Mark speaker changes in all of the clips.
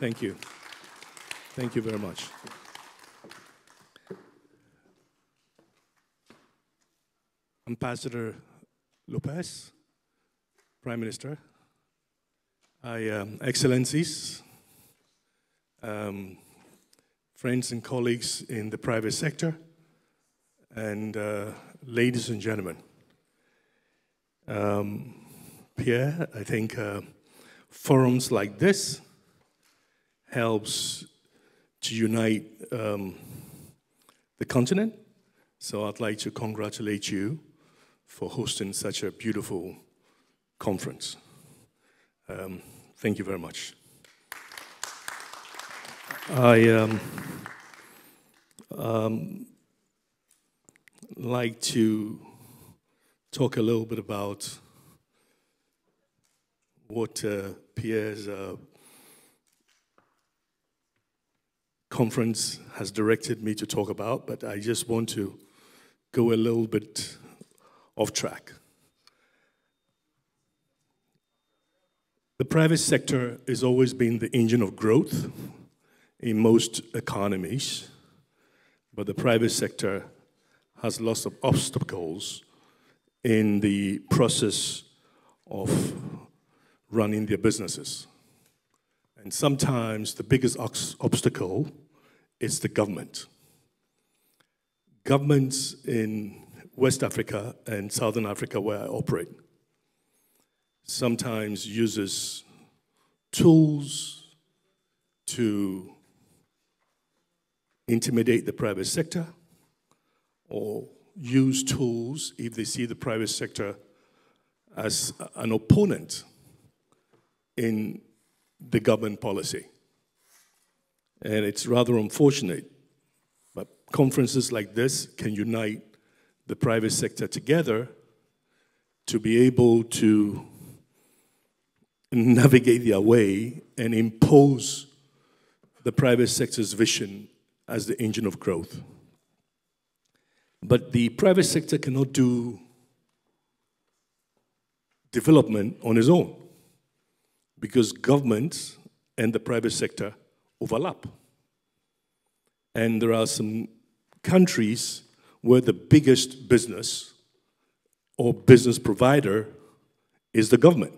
Speaker 1: Thank you. Thank you very much. Ambassador Lopez, Prime Minister, I, um, Excellencies, um, friends and colleagues in the private sector, and uh, ladies and gentlemen. Um, Pierre, I think uh, forums like this helps to unite um, the continent. So I'd like to congratulate you for hosting such a beautiful conference. Um, thank you very much. I um, um like to talk a little bit about what uh, Pierre's uh, conference has directed me to talk about, but I just want to go a little bit off track. The private sector has always been the engine of growth in most economies, but the private sector has lots of obstacles in the process of running their businesses. And sometimes the biggest obstacle is the government. Governments in West Africa and Southern Africa, where I operate, sometimes uses tools to intimidate the private sector or use tools if they see the private sector as an opponent in the government policy. And it's rather unfortunate. But conferences like this can unite the private sector together to be able to navigate their way and impose the private sector's vision as the engine of growth. But the private sector cannot do development on its own because governments and the private sector overlap. And there are some countries where the biggest business or business provider is the government.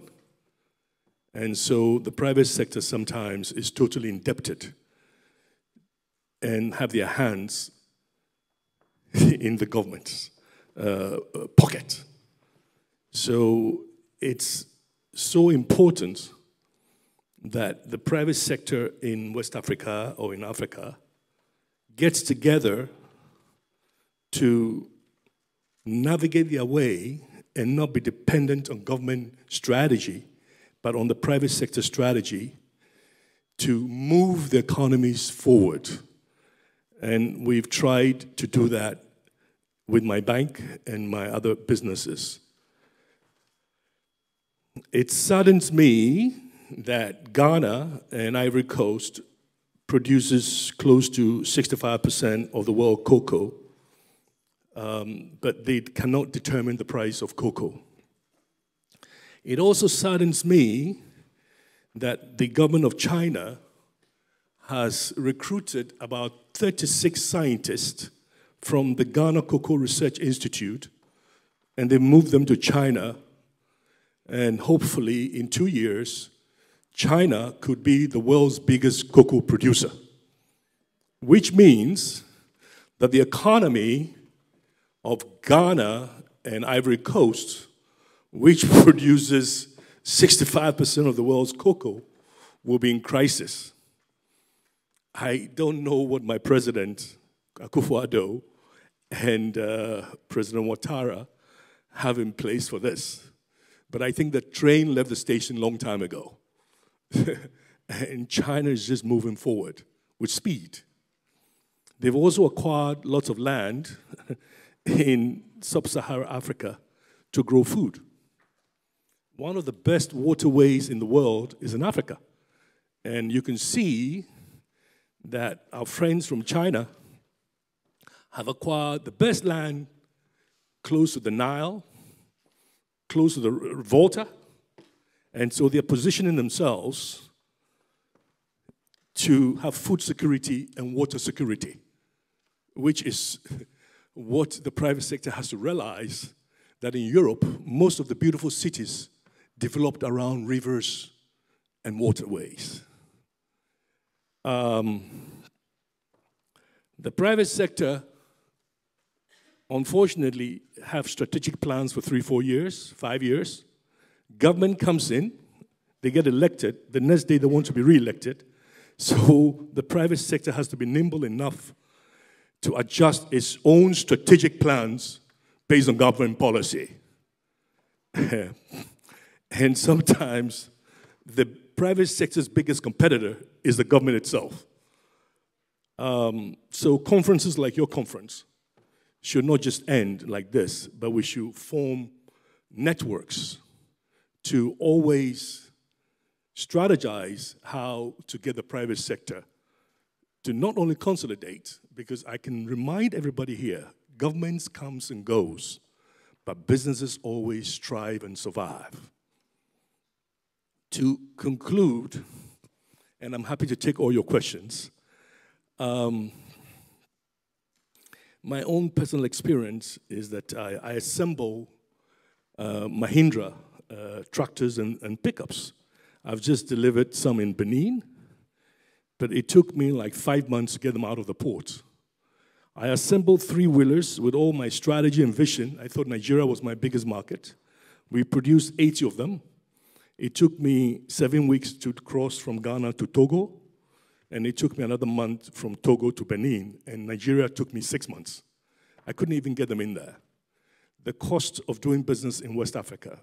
Speaker 1: And so the private sector sometimes is totally indebted and have their hands in the government's uh, pocket. So it's so important that the private sector in West Africa or in Africa gets together to navigate their way and not be dependent on government strategy, but on the private sector strategy to move the economies forward. And we've tried to do that with my bank and my other businesses. It saddens me that Ghana and Ivory Coast produces close to 65% of the world cocoa, um, but they cannot determine the price of cocoa. It also saddens me that the government of China has recruited about 36 scientists from the Ghana Cocoa Research Institute, and they moved them to China. And hopefully, in two years, China could be the world's biggest cocoa producer, which means that the economy of Ghana and Ivory Coast, which produces 65% of the world's cocoa, will be in crisis. I don't know what my president, Akufo-Addo, and uh, President Ouattara have in place for this. But I think the train left the station long time ago. and China is just moving forward with speed. They've also acquired lots of land in sub Saharan Africa to grow food. One of the best waterways in the world is in Africa. And you can see that our friends from China have acquired the best land close to the Nile, close to the Volta, and so they're positioning themselves to have food security and water security, which is what the private sector has to realize that in Europe, most of the beautiful cities developed around rivers and waterways. Um, the private sector, unfortunately, have strategic plans for three, four years, five years, Government comes in, they get elected, the next day they want to be re-elected. So the private sector has to be nimble enough to adjust its own strategic plans based on government policy. and sometimes the private sector's biggest competitor is the government itself. Um, so conferences like your conference should not just end like this, but we should form networks to always strategize how to get the private sector to not only consolidate, because I can remind everybody here, governments comes and goes, but businesses always strive and survive. To conclude, and I'm happy to take all your questions, um, my own personal experience is that I, I assemble uh, Mahindra uh, tractors and, and pickups. I've just delivered some in Benin, but it took me like five months to get them out of the port. I assembled three wheelers with all my strategy and vision. I thought Nigeria was my biggest market. We produced 80 of them. It took me seven weeks to cross from Ghana to Togo, and it took me another month from Togo to Benin, and Nigeria took me six months. I couldn't even get them in there. The cost of doing business in West Africa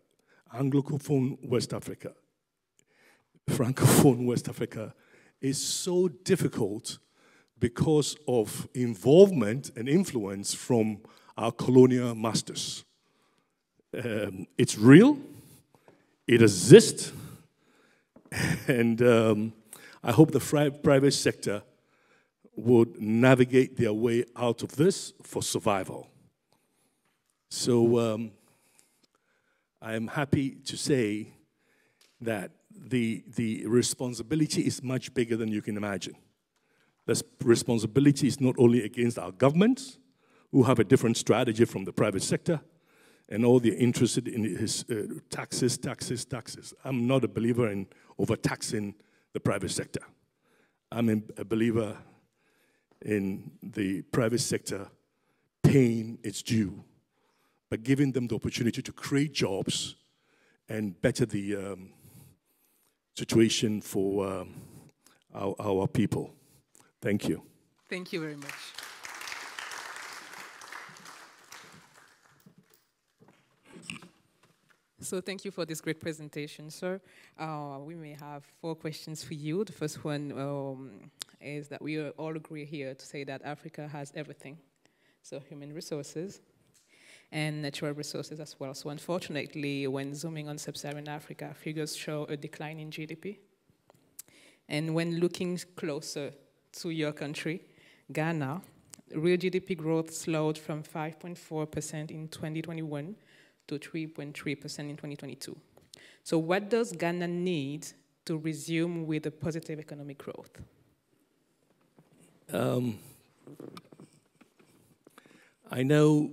Speaker 1: Anglophone West Africa, Francophone West Africa, is so difficult because of involvement and influence from our colonial masters. Um, it's real, it exists, and um, I hope the private sector would navigate their way out of this for survival. So um, I am happy to say that the, the responsibility is much bigger than you can imagine. The responsibility is not only against our governments, who have a different strategy from the private sector, and all they're interested in is uh, taxes, taxes, taxes. I'm not a believer in overtaxing the private sector. I'm a believer in the private sector paying its due but giving them the opportunity to create jobs and better the um, situation for um, our, our people. Thank you.
Speaker 2: Thank you very much. So thank you for this great presentation, sir. Uh, we may have four questions for you. The first one um, is that we all agree here to say that Africa has everything. So human resources, and natural resources as well. So unfortunately, when zooming on sub-Saharan Africa, figures show a decline in GDP. And when looking closer to your country, Ghana, real GDP growth slowed from 5.4% in 2021 to 3.3% in 2022. So what does Ghana need to resume with a positive economic growth?
Speaker 1: Um, I know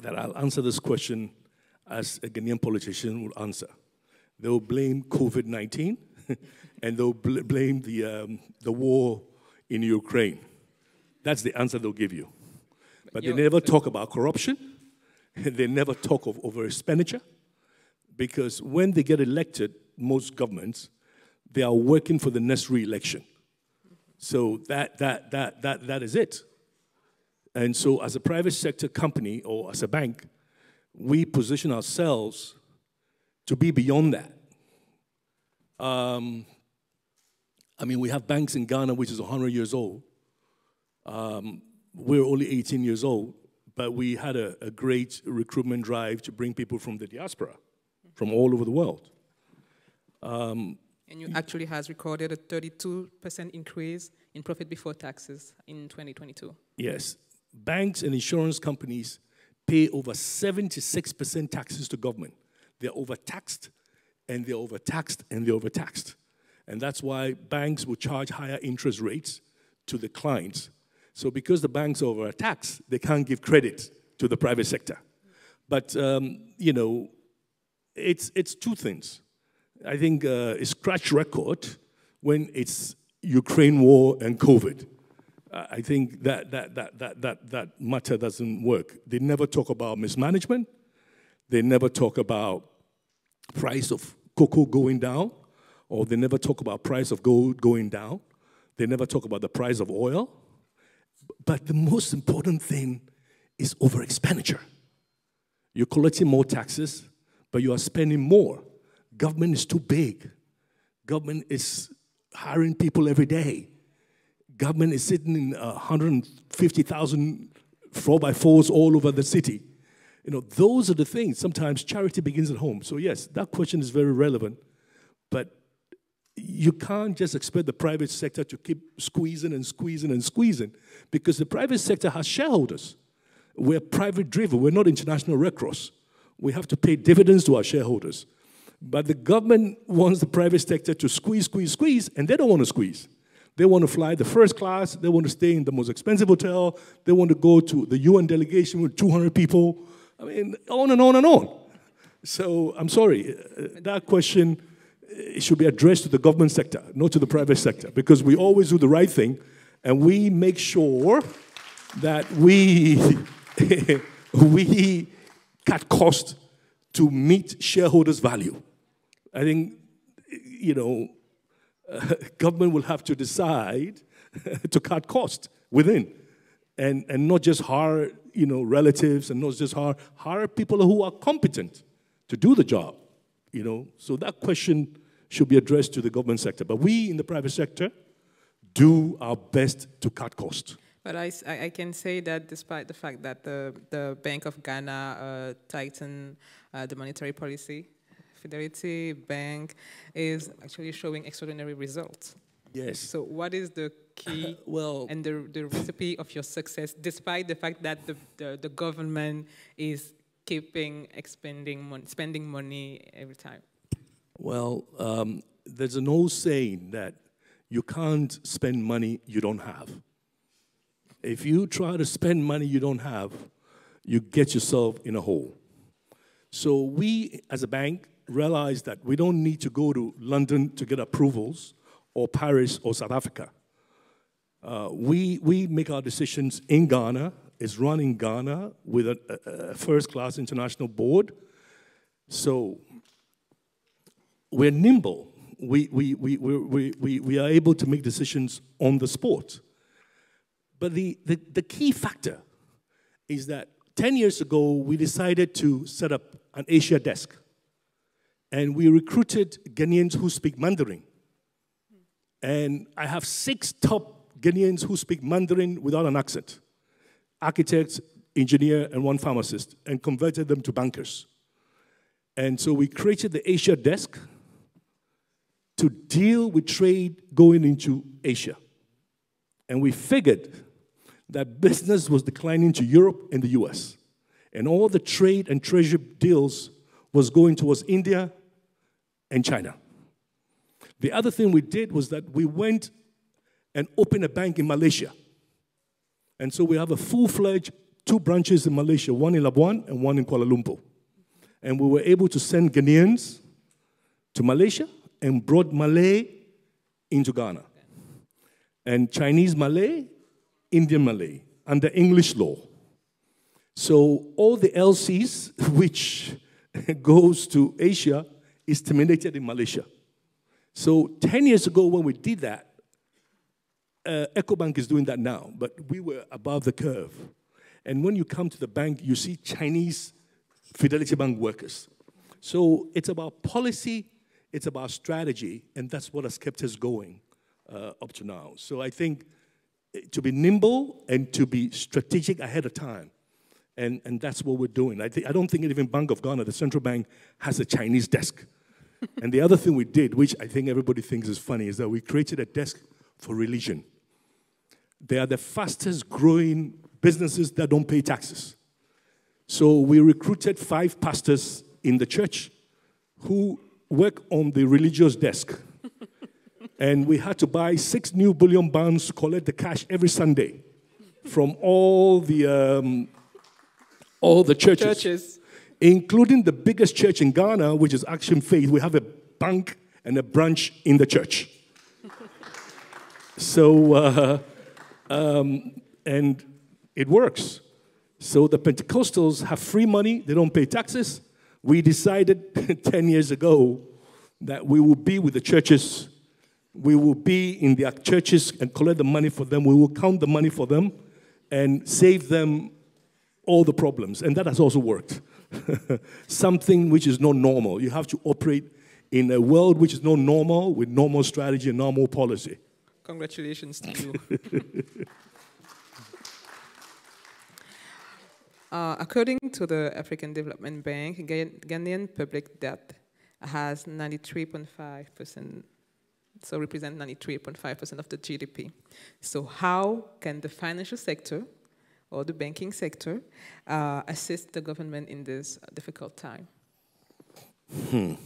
Speaker 1: that I'll answer this question as a Ghanaian politician will answer. They'll blame COVID 19 and they'll bl blame the, um, the war in Ukraine. That's the answer they'll give you. But they never talk about corruption, they never talk of over expenditure, because when they get elected, most governments, they are working for the next re election. So that, that, that, that, that is it. And so, as a private sector company or as a bank, we position ourselves to be beyond that. Um, I mean, we have banks in Ghana, which is 100 years old. Um, we're only 18 years old, but we had a, a, great recruitment drive to bring people from the diaspora, from all over the world. Um,
Speaker 2: and you actually has recorded a 32% increase in profit before taxes in 2022.
Speaker 1: Yes, banks and insurance companies pay over 76% taxes to government. They're overtaxed, and they're overtaxed, and they're overtaxed. And that's why banks will charge higher interest rates to the clients. So because the banks are overtaxed, they can't give credit to the private sector. But, um, you know, it's, it's two things. I think uh, a scratch record when it's Ukraine war and COVID. I think that, that, that, that, that, that matter doesn't work. They never talk about mismanagement. They never talk about price of cocoa going down, or they never talk about price of gold going down. They never talk about the price of oil. But the most important thing is overexpenditure. You're collecting more taxes, but you are spending more. Government is too big. Government is hiring people every day Government is sitting in 150,000 uh, four by fours all over the city. You know, those are the things. Sometimes charity begins at home. So, yes, that question is very relevant. But you can't just expect the private sector to keep squeezing and squeezing and squeezing because the private sector has shareholders. We're private driven, we're not international Red Cross. We have to pay dividends to our shareholders. But the government wants the private sector to squeeze, squeeze, squeeze, and they don't want to squeeze. They want to fly the first class. They want to stay in the most expensive hotel. They want to go to the UN delegation with 200 people. I mean, on and on and on. So I'm sorry, uh, that question uh, should be addressed to the government sector, not to the private sector, because we always do the right thing and we make sure that we, we cut costs to meet shareholders' value. I think, you know, government will have to decide to cut costs within and, and not just hire you know, relatives and not just hire, hire people who are competent to do the job. You know? So that question should be addressed to the government sector. But we in the private sector do our best to cut costs.
Speaker 2: But I, I can say that despite the fact that the, the Bank of Ghana uh, tightened uh, the monetary policy Fidelity Bank is actually showing extraordinary results. Yes. So what is the key uh, well, and the, the recipe of your success, despite the fact that the, the, the government is keeping expending mon spending money every time?
Speaker 1: Well, um, there's an old saying that you can't spend money you don't have. If you try to spend money you don't have, you get yourself in a hole. So we, as a bank, Realize that we don't need to go to London to get approvals or Paris or South Africa. Uh, we, we make our decisions in Ghana. It's run in Ghana with a, a first-class international board. So we're nimble. We, we, we, we, we, we are able to make decisions on the spot. But the, the, the key factor is that 10 years ago, we decided to set up an Asia desk and we recruited Ghanaians who speak Mandarin. And I have six top Ghanaians who speak Mandarin without an accent architects, engineer, and one pharmacist, and converted them to bankers. And so we created the Asia desk to deal with trade going into Asia. And we figured that business was declining to Europe and the US. And all the trade and treasure deals was going towards India and China. The other thing we did was that we went and opened a bank in Malaysia. And so we have a full fledged two branches in Malaysia, one in Labuan and one in Kuala Lumpur. And we were able to send Ghanaians to Malaysia and brought Malay into Ghana. And Chinese Malay, Indian Malay, under English law. So all the LCs which goes to Asia is terminated in Malaysia. So 10 years ago when we did that, uh, EcoBank is doing that now, but we were above the curve. And when you come to the bank, you see Chinese Fidelity Bank workers. So it's about policy, it's about strategy, and that's what has kept us going uh, up to now. So I think eh, to be nimble and to be strategic ahead of time, and, and that's what we're doing. I, I don't think even Bank of Ghana, the central bank, has a Chinese desk and the other thing we did, which I think everybody thinks is funny, is that we created a desk for religion. They are the fastest growing businesses that don't pay taxes. So we recruited five pastors in the church who work on the religious desk. and we had to buy six new bullion bonds, collect the cash every Sunday from all the, um, all the churches. churches including the biggest church in Ghana, which is Action Faith. We have a bank and a branch in the church. so, uh, um, and it works. So the Pentecostals have free money, they don't pay taxes. We decided 10 years ago that we will be with the churches. We will be in their churches and collect the money for them. We will count the money for them and save them all the problems. And that has also worked. something which is not normal. You have to operate in a world which is not normal with normal strategy and normal policy.
Speaker 2: Congratulations to you. uh, according to the African Development Bank, Ghanaian public debt has 93.5%, so represent 93.5% of the GDP. So how can the financial sector or the banking sector uh, assist the government in this difficult time?
Speaker 1: Hmm.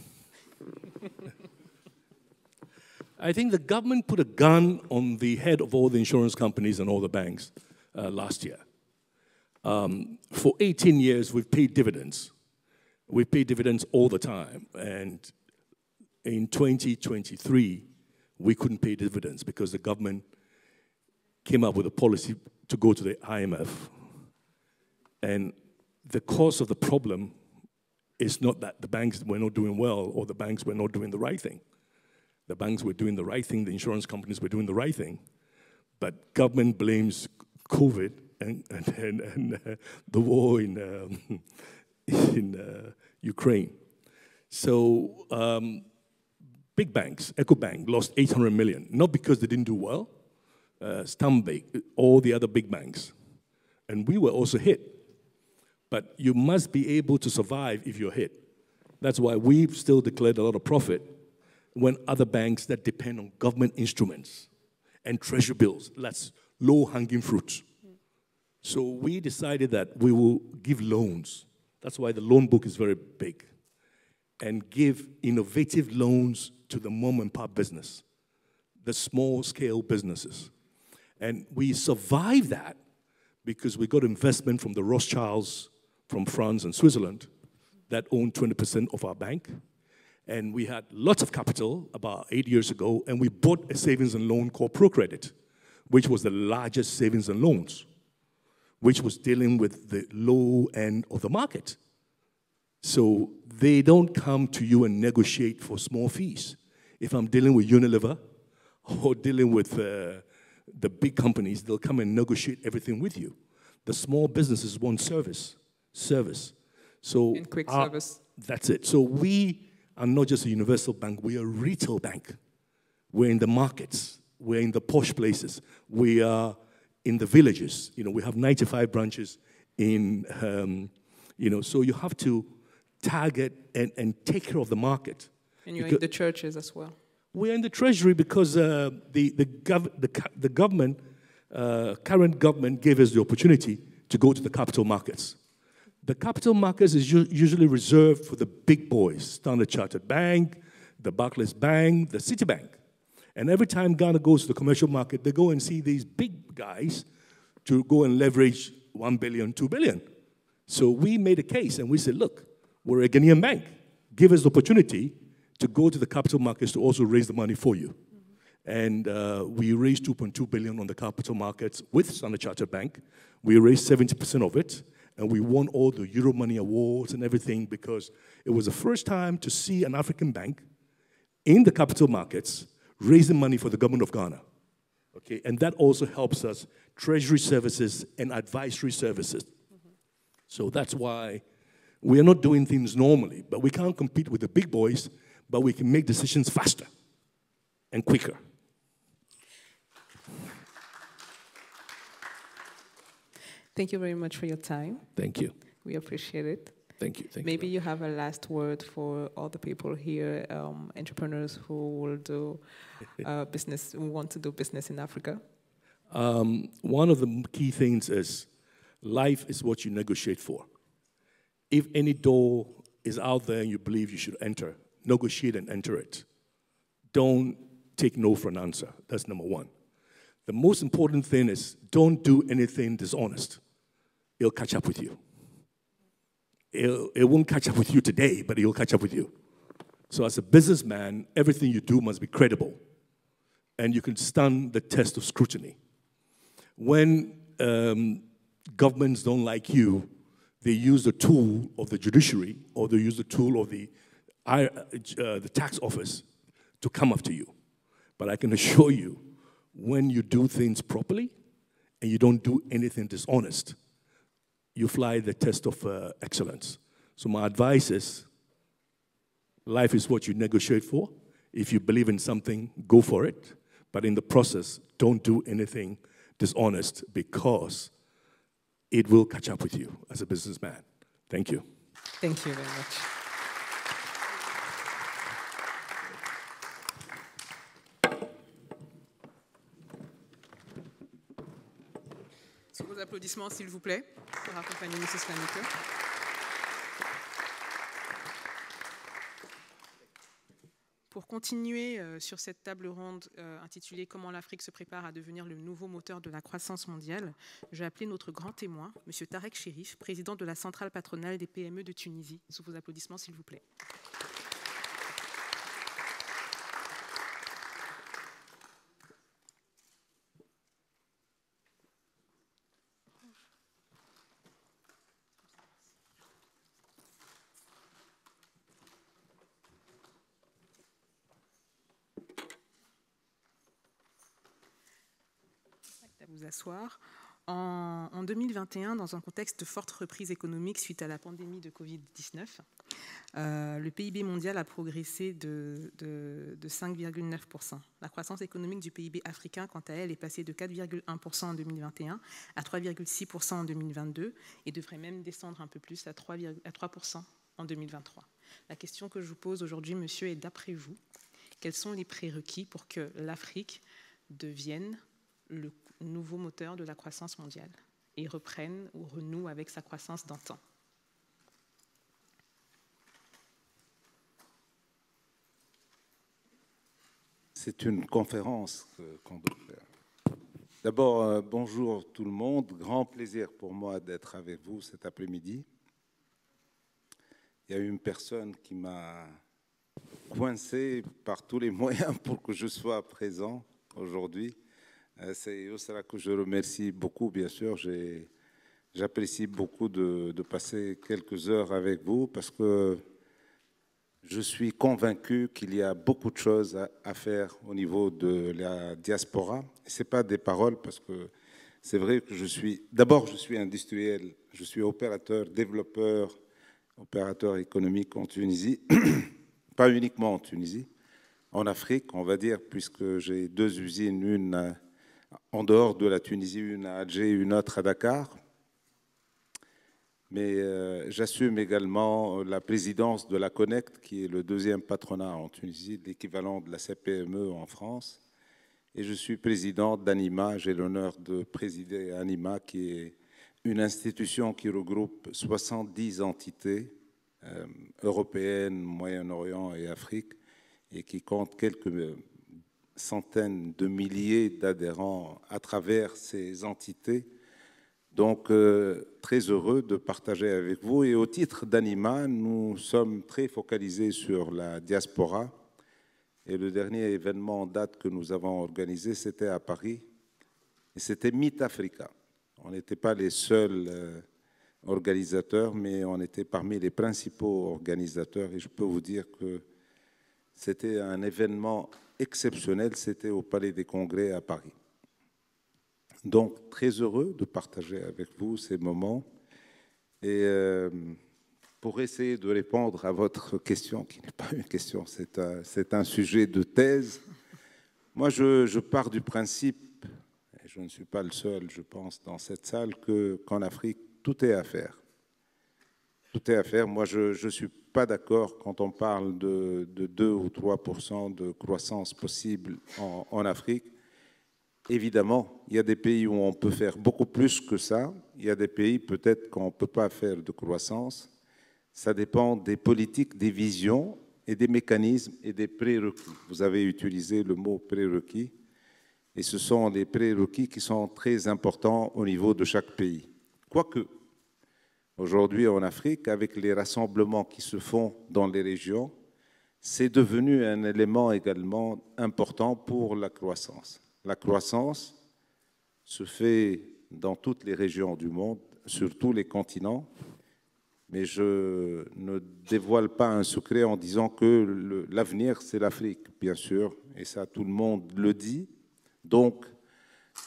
Speaker 1: I think the government put a gun on the head of all the insurance companies and all the banks uh, last year. Um, for 18 years, we've paid dividends. We pay dividends all the time. And in 2023, we couldn't pay dividends because the government came up with a policy to go to the IMF. And the cause of the problem is not that the banks were not doing well or the banks were not doing the right thing. The banks were doing the right thing, the insurance companies were doing the right thing. But government blames COVID and, and, and, and uh, the war in, um, in uh, Ukraine. So um, big banks, EcoBank, lost 800 million, not because they didn't do well, uh, Stanbic, all the other big banks. And we were also hit. But you must be able to survive if you're hit. That's why we've still declared a lot of profit when other banks that depend on government instruments and treasury bills, that's low hanging fruit. So we decided that we will give loans. That's why the loan book is very big. And give innovative loans to the mom and pop business, the small scale businesses. And we survived that because we got investment from the Rothschilds from France and Switzerland that owned 20% of our bank. And we had lots of capital about eight years ago, and we bought a savings and loan called ProCredit, which was the largest savings and loans, which was dealing with the low end of the market. So they don't come to you and negotiate for small fees. If I'm dealing with Unilever or dealing with uh, the big companies, they'll come and negotiate everything with you. The small businesses want service, service. So in quick our, ah, service. That's it. So we are not just a universal bank, we are a retail bank. We're in the markets, we're in the posh places, we are in the villages. You know, we have 95 branches in, um, you know, so you have to target and, and take care of the market. And you're because, in the churches as well we are in the treasury because uh, the, the, gov the, the government, uh, current government, gave us the opportunity to go to the capital markets. The capital markets is usually reserved for the big boys, Standard Chartered Bank, the Barclays Bank, the Citibank. And every time Ghana goes to the commercial market, they go and see these big guys to go and leverage 1 billion, 2 billion. So we made a case and we said, look, we're a Ghanaian bank. Give us the opportunity to go to the capital markets to also raise the money for you. And uh, we raised 2.2 billion on the capital markets with Standard Chartered Bank. We raised 70% of it, and we won all the Euromoney awards and everything because it was the first time to see an African bank in the capital markets raising money for the government of Ghana. Okay, and that also helps us treasury services and advisory services. Mm -hmm. So that's why we are not doing things normally, but we can't compete with the big boys but we can make decisions faster and quicker.
Speaker 2: Thank you very much for your time. Thank you. We appreciate it. Thank you. Thank Maybe you, you have a last word for all the people here, um, entrepreneurs who will do uh, business, who want to do business in Africa.
Speaker 1: Um, one of the key things is life is what you negotiate for. If any door is out there and you believe you should enter, negotiate and enter it. Don't take no for an answer. That's number one. The most important thing is don't do anything dishonest. It'll catch up with you. It'll, it won't catch up with you today, but it'll catch up with you. So, as a businessman, everything you do must be credible and you can stand the test of scrutiny. When um, governments don't like you, they use the tool of the judiciary or they use the tool of the I, uh, uh, the tax office to come after you. But I can assure you, when you do things properly and you don't do anything dishonest, you fly the test of uh, excellence. So my advice is, life is what you negotiate for. If you believe in something, go for it. But in the process, don't do anything dishonest because it will catch up with you as a businessman. Thank you.
Speaker 2: Thank you very much. applaudissements, s'il vous plaît, pour accompagner M. Pour continuer euh, sur cette table ronde euh, intitulée Comment l'Afrique se prépare à devenir le nouveau moteur de la croissance mondiale, j'ai appelé notre grand témoin, M. Tarek Chérif, président de la centrale patronale des PME de Tunisie, sous vos applaudissements, s'il vous plaît. en, 2021, dans un contexte de forte reprise économique suite à la pandémie de Covid-19, euh, le PIB mondial a progressé de, 5,9%. La croissance économique du PIB africain, quant à elle, est passée de 4,1% en 2021 à 3,6% en 2022 et devrait même descendre un peu plus à 3, à 3% en 2023. La question que je vous pose aujourd'hui, monsieur, est d'après vous, quels sont les prérequis pour que l'Afrique devienne le nouveau moteur de la croissance mondiale et reprenne ou renoue avec sa croissance d'antan.
Speaker 3: C'est une conférence qu'on doit faire. D'abord, euh, bonjour tout le monde. Grand plaisir pour moi d'être avec vous cet après-midi. Il y a une personne qui m'a coincé par tous les moyens pour que je sois présent aujourd'hui. Euh, c'est Yosra que je remercie beaucoup, bien sûr. J'apprécie beaucoup de, passer quelques heures avec vous parce que je suis convaincu qu'il y a beaucoup de choses à, faire au niveau de la diaspora. Ce n'est pas des paroles parce que c'est vrai que je suis, d'abord je suis industriel, je suis opérateur, développeur, opérateur économique en Tunisie, pas uniquement en Tunisie, en Afrique on va dire, puisque j'ai deux usines, une en dehors de la Tunisie, une à Alger, une autre à Dakar. Mais euh, j'assume également euh, la présidence de la Connect, qui est le deuxième patronat en Tunisie, l'équivalent de la CPME en France. Et je suis président d'ANIMA. J'ai l'honneur de présider ANIMA, qui est une institution qui regroupe 70 entités euh, européennes, Moyen-Orient et Afrique, et qui compte quelques centaines de milliers d'adhérents à travers ces entités. Donc, euh, très heureux de partager avec vous. Et au titre d'Anima, nous sommes très focalisés sur la diaspora. Et le dernier événement en date que nous avons organisé, c'était à Paris. Et c'était Meet Africa. On n'était pas les seuls euh, organisateurs, mais on était parmi les principaux organisateurs. Et je peux vous dire que c'était un événement exceptionnel, c'était au Palais des Congrès à Paris. Donc très heureux de partager avec vous ces moments et euh, pour essayer de répondre à votre question, qui n'est pas une question, c'est un, sujet de thèse, moi je, pars du principe, et je ne suis pas le seul je pense dans cette salle, qu'en Afrique tout est à faire. Tout est à faire. Moi, je ne suis pas d'accord quand on parle de, de 2 ou 3 de croissance possible en, en Afrique. Évidemment, il y a des pays où on peut faire beaucoup plus que ça. Il y a des pays peut-être qu'on ne peut pas faire de croissance. Ça dépend des politiques, des visions et des mécanismes et des prérequis. Vous avez utilisé le mot prérequis. Et ce sont des prérequis qui sont très importants au niveau de chaque pays. Quoique, Aujourd'hui en Afrique, avec les rassemblements qui se font dans les régions, c'est devenu un élément également important pour la croissance. La croissance se fait dans toutes les régions du monde, sur tous les continents, mais je ne dévoile pas un secret en disant que l'avenir, c'est l'Afrique, bien sûr, et ça, tout le monde le dit. Donc,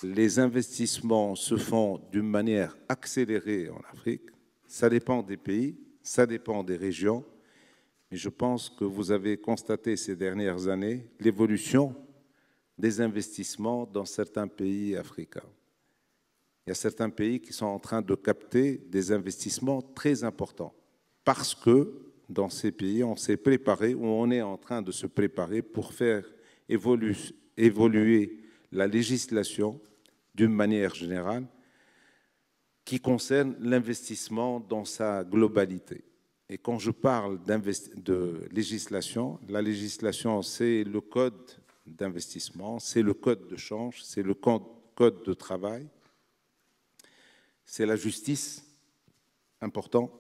Speaker 3: les investissements se font d'une manière accélérée en Afrique. Ça dépend des pays, ça dépend des régions, mais je pense que vous avez constaté ces dernières années l'évolution des investissements dans certains pays africains. Il y a certains pays qui sont en train de capter des investissements très importants parce que dans ces pays, on s'est préparé ou on est en train de se préparer pour faire évoluer, la législation d'une manière générale qui concerne l'investissement dans sa globalité. Et quand je parle de législation, la législation, c'est le code d'investissement, c'est le code de change, c'est le code de travail, c'est la justice, important,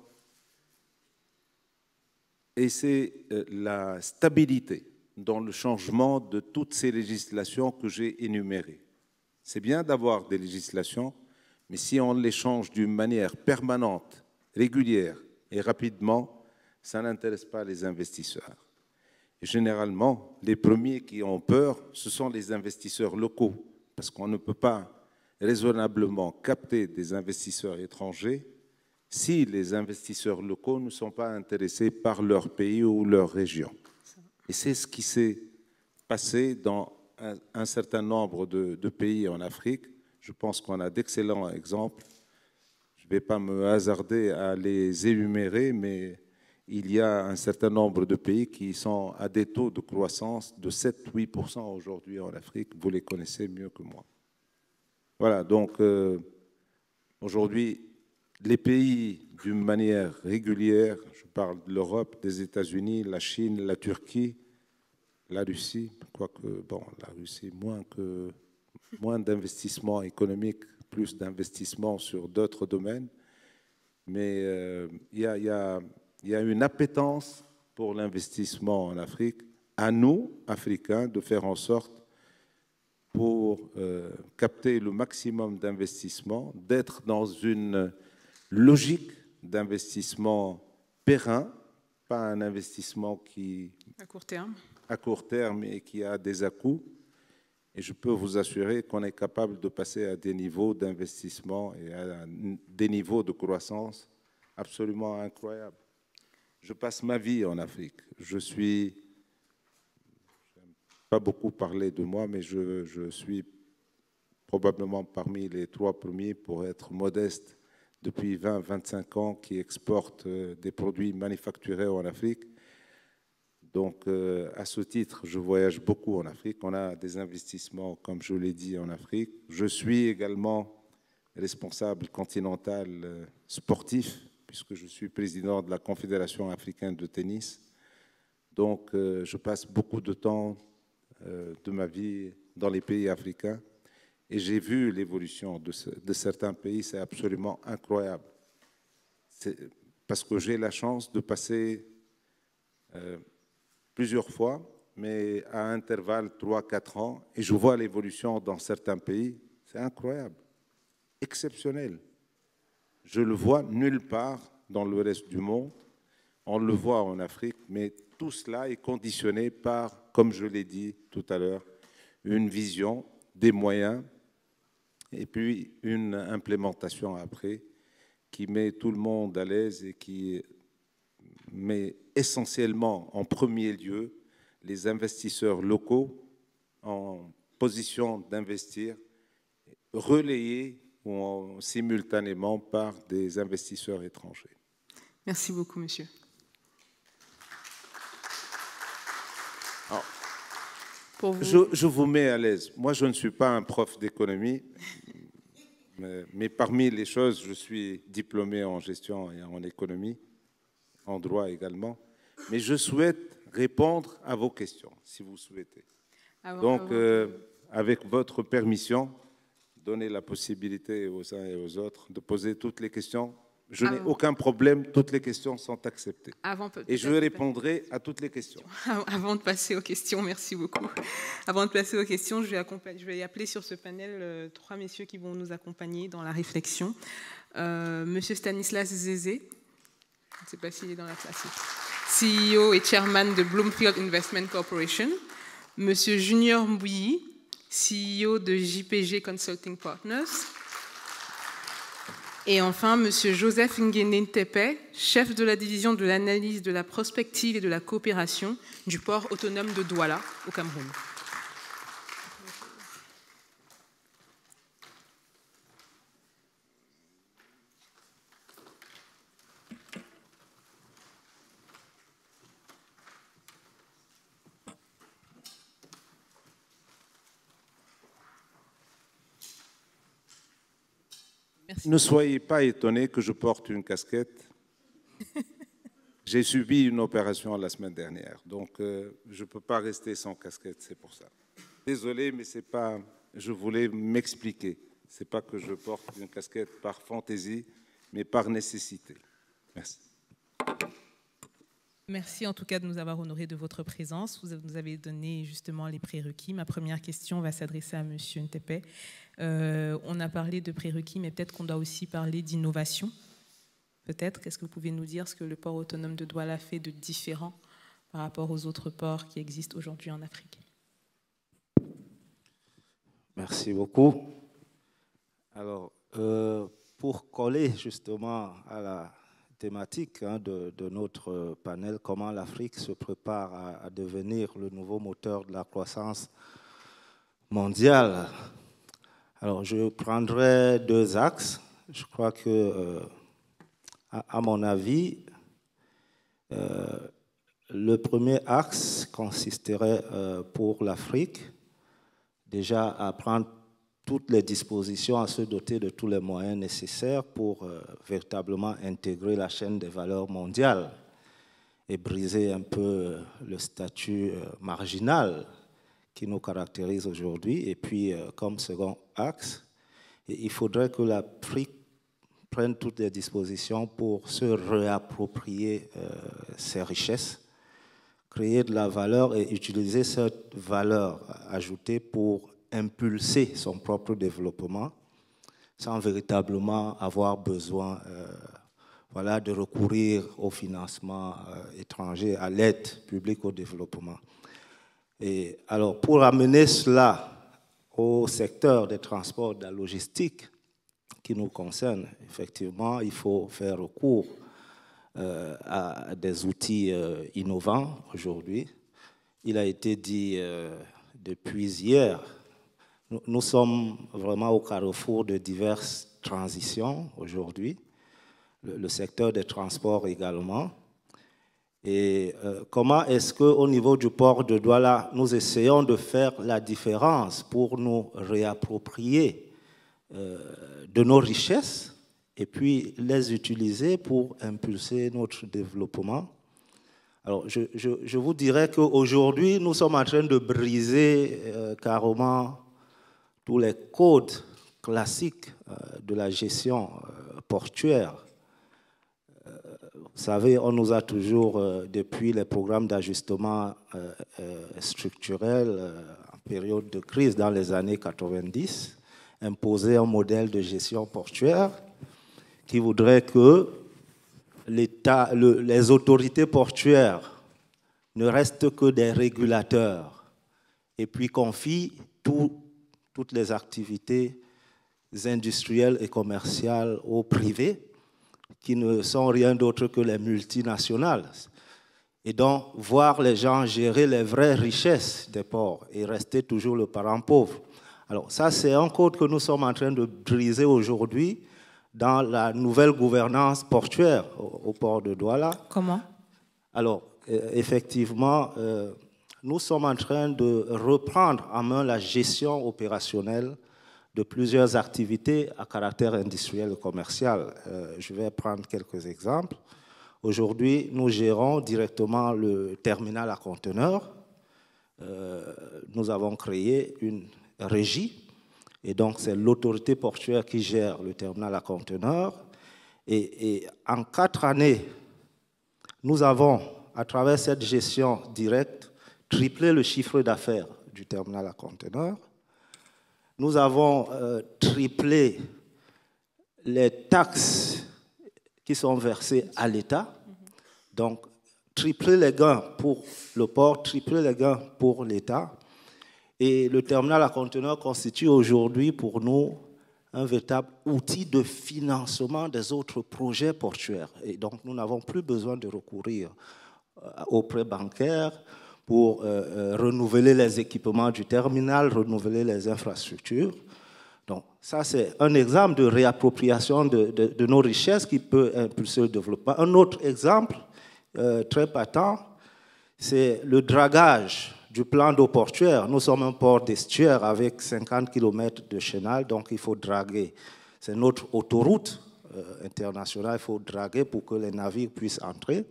Speaker 3: et c'est euh, la stabilité dans le changement de toutes ces législations que j'ai énumérées. C'est bien d'avoir des législations, mais si on les change d'une manière permanente, régulière et rapidement, ça n'intéresse pas les investisseurs. généralement, les premiers qui ont peur, ce sont les investisseurs locaux, parce qu'on ne peut pas raisonnablement capter des investisseurs étrangers si les investisseurs locaux ne sont pas intéressés par leur pays ou leur région. Et c'est ce qui s'est passé dans un, certain nombre de pays en Afrique je pense qu'on a d'excellents exemples. Je ne vais pas me hasarder à les énumérer, mais il y a un certain nombre de pays qui sont à des taux de croissance de 7-8% aujourd'hui en Afrique. Vous les connaissez mieux que moi. Voilà, donc euh, aujourd'hui, les pays d'une manière régulière, je parle de l'Europe, des États-Unis, la Chine, la Turquie, la Russie, quoique, bon, la Russie moins que moins d'investissement économique, plus d'investissement sur d'autres domaines. Mais euh, il y, a une appétence pour l'investissement en Afrique, à nous, Africains, de faire en sorte pour euh, capter le maximum d'investissement, d'être dans une logique d'investissement périn, pas un investissement qui... À court terme. À court terme et qui a des à-coups et je peux vous assurer qu'on est capable de passer à des niveaux d'investissement et à des niveaux de croissance absolument incroyables. Je passe ma vie en Afrique. Je suis, pas beaucoup parler de moi, mais je, je suis probablement parmi les trois premiers, pour être modeste, depuis 20-25 ans, qui exportent euh, des produits manufacturés en Afrique donc, euh, à ce titre, je voyage beaucoup en Afrique. On a des investissements, comme je l'ai dit, en Afrique. Je suis également responsable continental euh, sportif, puisque je suis président de la Confédération africaine de tennis. Donc, euh, je passe beaucoup de temps de ma vie dans les pays africains. Et j'ai vu l'évolution de, de, certains pays, c'est absolument incroyable. Parce que j'ai la chance de passer plusieurs fois, mais à intervalles 3-4 ans, et je vois l'évolution dans certains pays. C'est incroyable, exceptionnel. Je le vois nulle part dans le reste du monde. On le voit en Afrique, mais tout cela est conditionné par, comme je l'ai dit tout à l'heure, une vision, des moyens et puis une implémentation après qui met tout le monde à l'aise et qui mais essentiellement, en premier lieu, les investisseurs locaux en position d'investir, relayés ou simultanément par des investisseurs étrangers.
Speaker 2: Merci beaucoup, monsieur. Je,
Speaker 3: vous mets à l'aise. Moi, je ne suis pas un prof d'économie, mais, mais, parmi les choses, je suis diplômé en gestion et en économie droit également. Mais je souhaite répondre à vos questions, si vous souhaitez. Ah Donc, ah euh, avec votre permission, donnez la possibilité aux uns et aux autres de poser toutes les questions. Je ah n'ai aucun problème, toutes les questions sont acceptées. Avant, et je répondrai à toutes les questions.
Speaker 2: Avant de passer aux questions, merci beaucoup. Avant de passer aux questions, je vais, je vais appeler sur ce panel euh, trois messieurs qui vont nous accompagner dans la réflexion. Euh, monsieur Stanislas Zézé, je ne sais pas s'il est dans la classe. CEO et chairman de Bloomfield Investment Corporation. Monsieur Junior Mbouilly, CEO de JPG Consulting Partners. Et enfin, Monsieur Joseph Nguyen chef de la division de l'analyse de la prospective et de la coopération du port autonome de Douala au Cameroun.
Speaker 3: Ne soyez pas étonnés que je porte une casquette. J'ai subi une opération la semaine dernière, donc euh, je ne peux pas rester sans casquette, c'est pour ça. Désolé, mais c'est pas. Je voulais m'expliquer. Ce n'est pas que je porte une casquette par fantaisie, mais par nécessité. Merci.
Speaker 2: Merci en tout cas de nous avoir honorés de votre présence. Vous nous avez donné justement les prérequis. Ma première question va s'adresser à M. Ntepé. Euh, on a parlé de prérequis, mais peut-être qu'on doit aussi parler d'innovation. Peut-être, quest ce que vous pouvez nous dire ce que le port autonome de Douala fait de différent par rapport aux autres ports qui existent aujourd'hui en Afrique
Speaker 4: Merci beaucoup. Alors, euh, pour coller justement à la thématique hein, de, notre panel, comment l'Afrique se prépare à, devenir le nouveau moteur de la croissance mondiale. Alors, je prendrai deux axes. Je crois que, euh, à, mon avis, euh, le premier axe consisterait euh, pour l'Afrique déjà à prendre toutes les dispositions à se doter de tous les moyens nécessaires pour euh, véritablement intégrer la chaîne des valeurs mondiales et briser un peu euh, le statut euh, marginal qui nous caractérise aujourd'hui. Et puis, comme second axe, il faudrait que l'Afrique prenne toutes les dispositions pour se réapproprier ses richesses, créer de la valeur et utiliser cette valeur ajoutée pour impulser son propre développement sans véritablement avoir besoin euh, voilà, de recourir au financement euh, étranger, à l'aide publique au développement. Et alors, pour amener cela au secteur des transports, de la logistique qui nous concerne, effectivement, il faut faire recours euh, à des outils innovants aujourd'hui. Il a été dit depuis hier nous sommes vraiment au carrefour de diverses transitions aujourd'hui, le, secteur des transports également. Et euh, comment est-ce qu'au niveau du port de Douala, nous essayons de faire la différence pour nous réapproprier euh, de nos richesses et puis les utiliser pour impulser notre développement alors, je, vous dirais qu'aujourd'hui, nous sommes en train de briser euh, carrément tous les codes classiques euh, de la gestion euh, portuaire. Euh, vous savez, on nous a toujours, depuis les programmes d'ajustement structurel en période de crise dans les années 90, imposé un modèle de gestion portuaire qui voudrait que les autorités portuaires ne restent que des régulateurs et puis confient tout toutes les activités industrielles et commerciales au privé, qui ne sont rien d'autre que les multinationales. Et donc, voir les gens gérer les vraies richesses des ports et rester toujours le parent pauvre. Alors, ça, c'est un code que nous sommes en train de briser aujourd'hui dans la nouvelle gouvernance portuaire au, port de Douala. Comment Alors, e-, effectivement, euh, nous sommes en train de reprendre en main la gestion opérationnelle de plusieurs activités à caractère industriel et commercial. Euh, je vais prendre quelques exemples. Aujourd'hui, nous gérons directement le terminal à conteneurs. Euh, nous avons créé une régie, et donc c'est l'autorité portuaire qui gère le terminal à conteneurs. Et, et en quatre années, nous avons, à travers cette gestion directe, triplé le chiffre d'affaires du terminal à conteneurs. Nous avons euh, triplé les taxes qui sont versées à l'État. Donc, tripler les gains pour le port, tripler les gains pour l'État. Et le terminal à conteneurs constitue aujourd'hui pour nous un véritable outil de financement des autres projets portuaires. Et donc, nous n'avons plus besoin de recourir euh, aux prêts bancaires, pour euh, euh, renouveler les équipements du terminal, renouveler les infrastructures. Donc ça, c'est un exemple de réappropriation de, nos richesses qui peut impulser le développement. Un autre exemple euh, très patent, c'est le dragage du plan d'eau portuaire. Nous sommes un port d'estuaire avec 50 km de chenal, donc il faut draguer. C'est notre autoroute internationale, il faut draguer pour que les navires puissent entrer.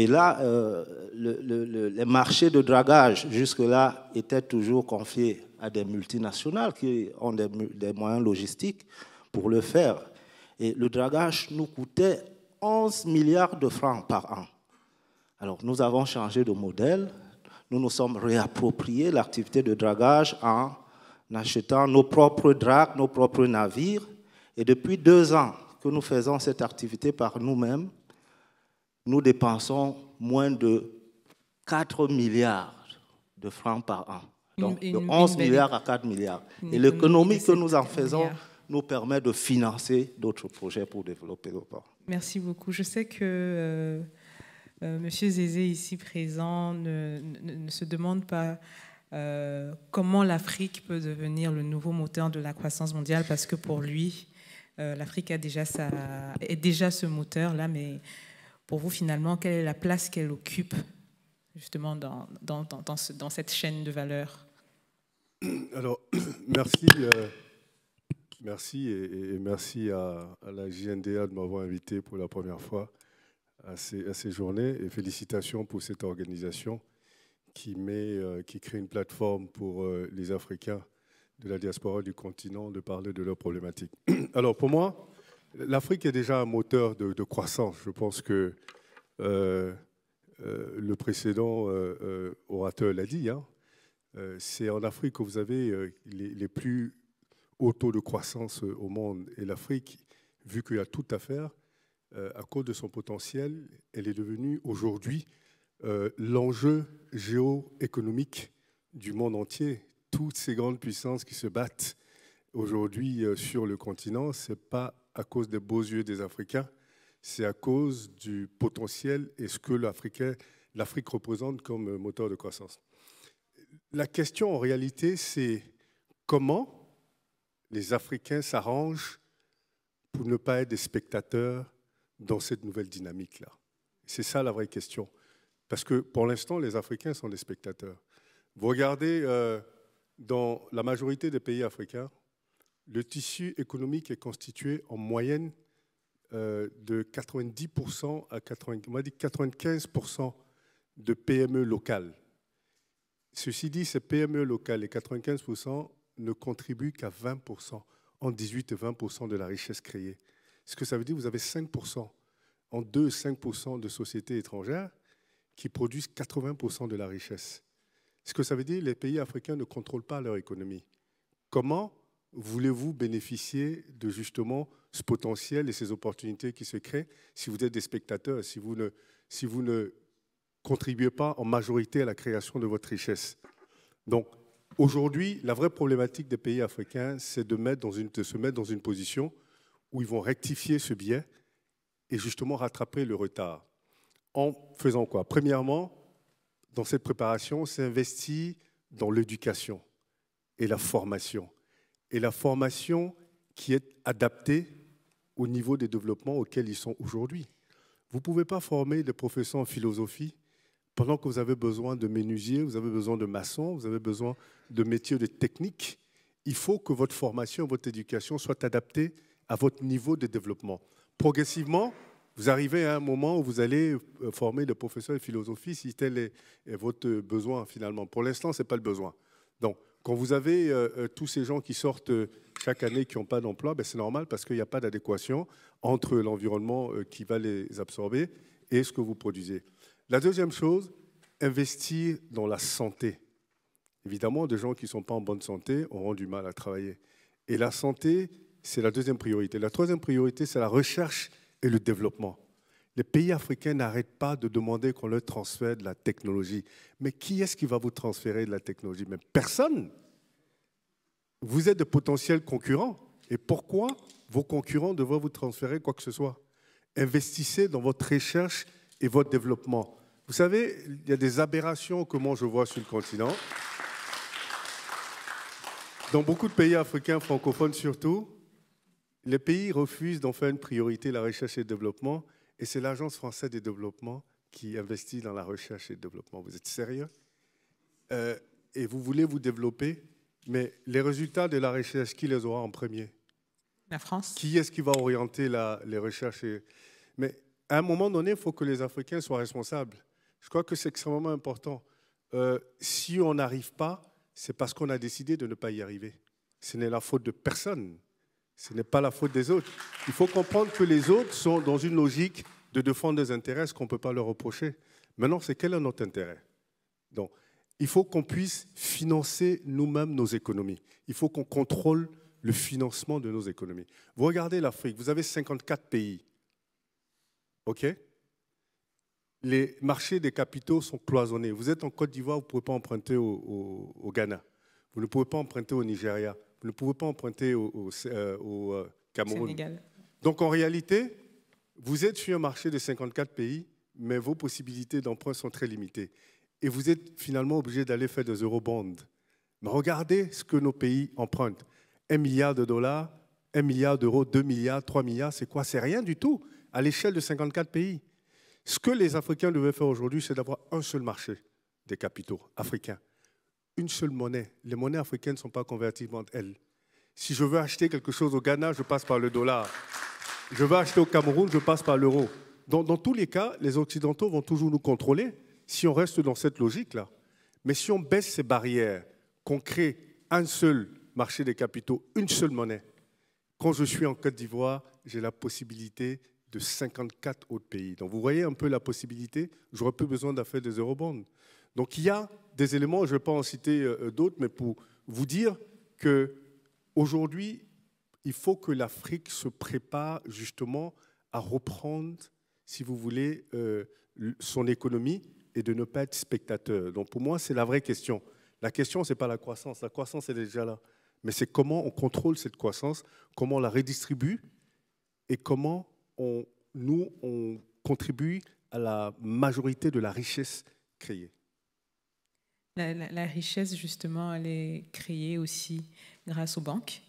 Speaker 4: Et là, euh, le, les marchés de dragage, jusque-là, étaient toujours confiés à des multinationales qui ont des, moyens logistiques pour le faire. Et le dragage nous coûtait 11 milliards de francs par an. Alors, nous avons changé de modèle. Nous nous sommes réappropriés l'activité de dragage en achetant nos propres dragues, nos propres navires. Et depuis deux ans que nous faisons cette activité par nous-mêmes, nous dépensons moins de 4 milliards de francs par an.
Speaker 5: Donc de 11 milliards à
Speaker 4: 4 milliards. Et l'économie que nous en faisons nous permet de financer d'autres projets pour développer le port.
Speaker 2: Merci beaucoup. Je sais que M. Euh, euh, Monsieur Zézé, ici présent, ne, se demande pas euh, comment l'Afrique peut devenir le nouveau moteur de la croissance mondiale, parce que pour lui, l'Afrique a déjà est déjà ce moteur-là, mais pour vous finalement, quelle est la place qu'elle occupe justement dans, dans, dans, dans, cette chaîne de valeur
Speaker 6: Alors, merci, euh, merci et, merci à, la JNDA de m'avoir invité pour la première fois à ces, à ces, journées et félicitations pour cette organisation qui, met, euh, qui crée une plateforme pour euh, les Africains de la diaspora du continent de parler de leurs problématiques. Alors pour moi, L'Afrique est déjà un moteur de, croissance. Je pense que euh, euh, le précédent euh, orateur l'a dit. Hein. C'est en Afrique que vous avez les, plus hauts taux de croissance au monde. Et l'Afrique, vu qu'il y a tout à faire, à cause de son potentiel, elle est devenue aujourd'hui l'enjeu géoéconomique du monde entier. Toutes ces grandes puissances qui se battent aujourd'hui sur le continent, ce n'est pas à cause des beaux yeux des Africains, c'est à cause du potentiel et ce que l'Afrique représente comme euh, moteur de croissance. La question en réalité, c'est comment les Africains s'arrangent pour ne pas être des spectateurs dans cette nouvelle dynamique-là. C'est ça la vraie question. Parce que pour l'instant, les Africains sont des spectateurs. Vous regardez euh, dans la majorité des pays africains, le tissu économique est constitué en moyenne euh, de 90% à 95% de PME locales. Ceci dit, ces PME locales, les 95%, ne contribuent qu'à 20%, en 18 20% de la richesse créée. Ce que ça veut dire, vous avez 5%, en 2 5% de sociétés étrangères qui produisent 80% de la richesse. Ce que ça veut dire, les pays africains ne contrôlent pas leur économie. Comment voulez-vous bénéficier de justement ce potentiel et ces opportunités qui se créent si vous êtes des spectateurs, si vous ne, contribuez pas en majorité à la création de votre richesse Donc, aujourd'hui, la vraie problématique des pays africains, c'est de, se mettre dans une position où ils vont rectifier ce biais et justement rattraper le retard. En faisant quoi Premièrement, dans cette préparation, c'est investi dans l'éducation et la formation et la formation qui est adaptée au niveau des développements auxquels ils sont aujourd'hui. Vous ne pouvez pas former des professeurs en philosophie pendant que vous avez besoin de menuisiers, vous avez besoin de maçons, vous avez besoin de métiers de technique. Il faut que votre formation, votre éducation soit adaptée à votre niveau de développement. Progressivement, vous arrivez à un moment où vous allez euh, former des professeurs en philosophie si tel est votre besoin finalement. Pour l'instant, ce n'est pas le besoin. Donc, quand vous avez euh, euh, tous ces gens qui sortent euh, chaque année qui n'ont pas d'emploi, ben c'est normal parce qu'il n'y a pas d'adéquation entre l'environnement qui va les absorber et ce que vous produisez. La deuxième chose, investir dans la santé. Évidemment, des gens qui ne sont pas en bonne santé auront du mal à travailler. Et la santé, c'est la deuxième priorité. La troisième priorité, c'est la recherche et le développement. Les pays africains n'arrêtent pas de demander qu'on leur transfère de la technologie. Mais qui est-ce qui va vous transférer de la technologie Mais personne. Vous êtes de potentiels concurrents. Et pourquoi vos concurrents devraient vous transférer quoi que ce soit Investissez dans votre recherche et votre développement. Vous savez, il y a des aberrations que moi je vois sur le continent. Dans beaucoup de pays africains, francophones surtout, les pays refusent d'en faire une priorité la recherche et le développement et c'est l'Agence française des développement qui investit dans la recherche et le développement. Vous êtes sérieux euh, Et vous voulez vous développer, mais les résultats de la recherche, qui les aura en premier La France. Qui est-ce qui va orienter les recherches Mais à un moment donné, il faut que les Africains soient responsables. Je crois que c'est extrêmement important. Euh, si on n'arrive pas, c'est parce qu'on a décidé de ne pas y arriver. Ce n'est la faute de personne. Ce n'est pas la faute des autres. Il faut comprendre que les autres sont dans une logique de défendre des intérêts qu'on ne peut pas leur reprocher. Maintenant, c'est quel est notre intérêt Donc, il faut qu'on puisse financer nous-mêmes nos économies. Il faut qu'on contrôle le financement de nos économies. Vous regardez l'Afrique, vous avez 54 pays. OK Les marchés des capitaux sont cloisonnés. Vous êtes en Côte d'Ivoire, vous ne pouvez pas emprunter au Ghana. Vous ne pouvez pas emprunter au Nigeria. Vous ne pouvez pas emprunter au, euh, euh, Cameroun. Donc en réalité, vous êtes sur un marché de 54 pays, mais vos possibilités d'emprunt sont très limitées. Et vous êtes finalement obligé d'aller faire des eurobonds. Mais regardez ce que nos pays empruntent. 1 milliard de dollars, 1 milliard d'euros, 2 milliards, 3 milliards, c'est quoi C'est rien du tout à l'échelle de 54 pays. Ce que les Africains devaient faire aujourd'hui, c'est d'avoir un seul marché des capitaux africains une seule monnaie. Les monnaies africaines ne sont pas convertibles entre elles. Si je veux acheter quelque chose au Ghana, je passe par le dollar. Je veux acheter au Cameroun, je passe par l'euro. Dans, tous les cas, les Occidentaux vont toujours nous contrôler si on reste dans cette logique-là. Mais si on baisse ces barrières, qu'on crée un seul marché des capitaux, une seule monnaie, quand je suis en Côte d'Ivoire, j'ai la possibilité de 54 autres pays. Donc vous voyez un peu la possibilité, j'aurais plus besoin d'affaires des eurobonds. Donc il y a des éléments, je ne vais pas en citer euh, euh, d'autres, mais pour vous dire que aujourd'hui, il faut que l'Afrique se prépare justement à reprendre, si vous voulez, euh, son économie et de ne pas être spectateur. Donc pour moi, c'est la vraie question. La question, ce n'est pas la croissance. La croissance, est déjà là. Mais c'est comment on contrôle cette croissance, comment on la redistribue et comment on, nous, on contribue à la majorité de la richesse créée
Speaker 2: la, richesse, justement, elle est créée aussi grâce aux banques.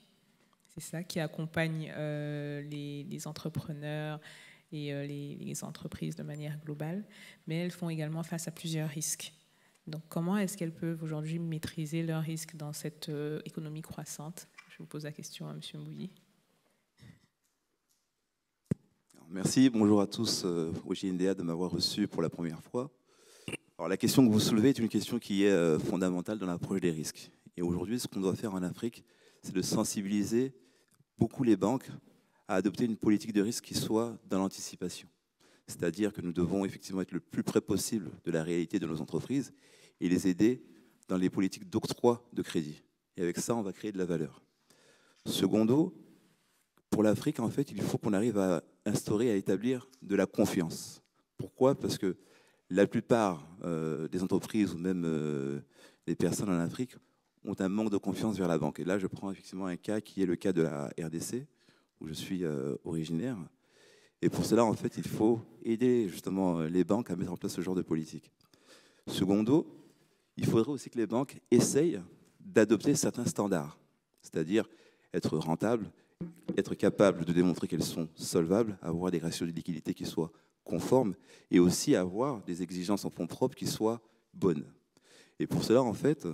Speaker 2: C'est ça qui accompagne euh, les, entrepreneurs et euh, les, entreprises de manière globale. Mais elles font également face à plusieurs risques. Donc, comment est-ce qu'elles peuvent aujourd'hui maîtriser leurs risques dans cette euh, économie croissante Je vous pose la question à M. Mouilly.
Speaker 5: Merci, bonjour à tous, au GNDA de m'avoir reçu pour la première fois la question que vous soulevez est une question qui est euh, fondamentale dans l'approche des risques. Et aujourd'hui, ce qu'on doit faire en Afrique, c'est de sensibiliser beaucoup les banques à adopter une politique de risque qui soit dans l'anticipation. C'est-à-dire que nous devons effectivement être le plus près possible de la réalité de nos entreprises et les aider dans les politiques d'octroi de crédit. Et avec ça, on va créer de la valeur. Secondo, pour l'Afrique, en fait, il faut qu'on arrive à instaurer, à établir de la confiance. Pourquoi Parce que la plupart euh, des entreprises ou même euh, des personnes en Afrique ont un manque de confiance vers la banque. Et là, je prends effectivement un cas qui est le cas de la RDC, où je suis euh, originaire. Et pour cela, en fait, il faut aider justement les banques à mettre en place ce genre de politique. Secondo, il faudrait aussi que les banques essayent d'adopter certains standards, c'est-à-dire être rentables, être capables de démontrer qu'elles sont solvables, avoir des ratios de liquidité qui soient conforme et aussi avoir des exigences en fonds propres qui soient bonnes. Et pour cela, en fait,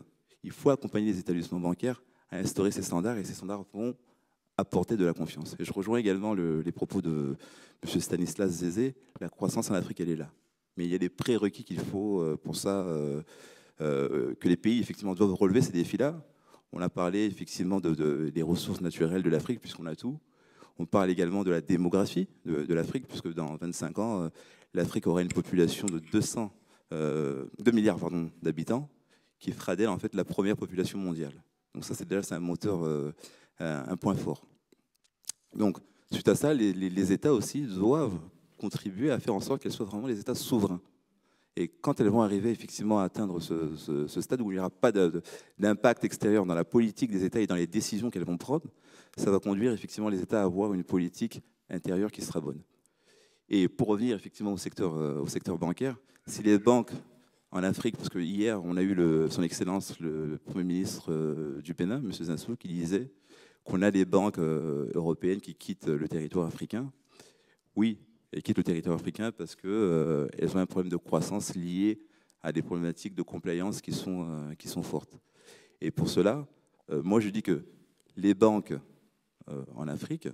Speaker 5: il faut accompagner les établissements bancaires à instaurer ces standards et ces standards vont apporter de la confiance. Et je rejoins également les propos de M. Stanislas Zézé, la croissance en Afrique, elle est là. Mais il y a des prérequis qu'il faut euh, pour ça, euh, euh, que les pays effectivement doivent relever ces défis-là. On a parlé effectivement des ressources naturelles de l'Afrique, puisqu'on a tout. On parle également de la démographie de, l'Afrique, puisque dans 25 ans, euh, l'Afrique aura une population de 200, 2 euh, milliards d'habitants, qui fera d'elle en fait la première population mondiale. Donc ça, c'est déjà un moteur, euh, un point fort. Donc, suite à ça, les, États aussi doivent contribuer à faire en sorte qu'elles soient vraiment les États souverains. Et quand elles vont arriver effectivement à atteindre ce stade où il n'y aura pas d'impact extérieur dans la politique des États et dans les décisions qu'elles vont prendre, ça va conduire effectivement les États à avoir une politique intérieure qui sera bonne. Et pour revenir effectivement au secteur, euh, bancaire, si les banques en Afrique, parce que hier on a eu le, son Excellence le Premier ministre euh, du Pénin, M. Zinsou, qui disait qu'on a des banques euh, européennes qui quittent le territoire africain. Oui, elles quittent le territoire africain parce qu'elles elles ont un problème de croissance lié à des problématiques de compliance qui sont, qui sont fortes. Et pour cela, moi je dis que les banques euh, en Afrique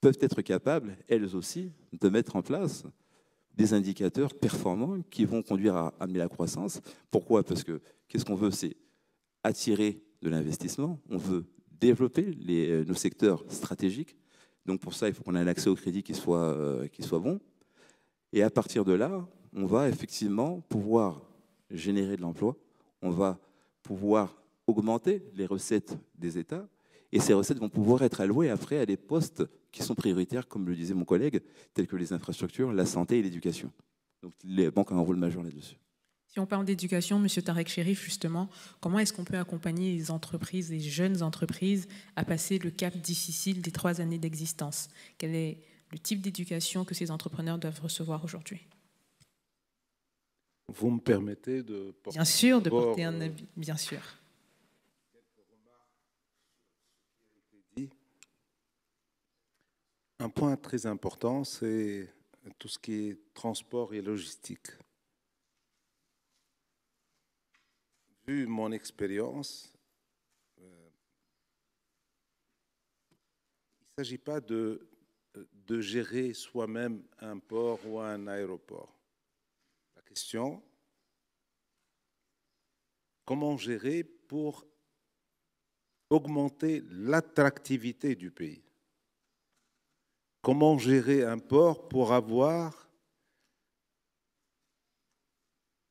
Speaker 5: peuvent être capables, elles aussi, de mettre en place des indicateurs performants qui vont conduire à amener la croissance. Pourquoi Parce que qu'est-ce qu'on veut C'est attirer de l'investissement, on veut développer euh, nos secteurs stratégiques. Donc pour ça, il faut qu'on ait un accès au crédit qui soit, euh, qui soit bon. Et à partir de là, on va effectivement pouvoir générer de l'emploi, on va pouvoir augmenter les recettes des États, et ces recettes vont pouvoir être allouées après à des postes qui sont prioritaires, comme le disait mon collègue, tels que les infrastructures, la santé et l'éducation. Donc les banques ont un rôle majeur là-dessus.
Speaker 2: Si on parle d'éducation, Monsieur Tarek Chérif, justement, comment est-ce qu'on peut accompagner les entreprises, les jeunes entreprises, à passer le cap difficile des trois années d'existence Quel est le type d'éducation que ces entrepreneurs doivent recevoir aujourd'hui
Speaker 3: Vous me permettez
Speaker 2: de porter bien sûr de porter un euh, avis, bien sûr.
Speaker 3: Un point très important, c'est tout ce qui est transport et logistique. Vu mon expérience, euh, il ne s'agit pas de, de gérer soi-même un port ou un aéroport. La question, comment gérer pour augmenter l'attractivité du pays Comment gérer un port pour avoir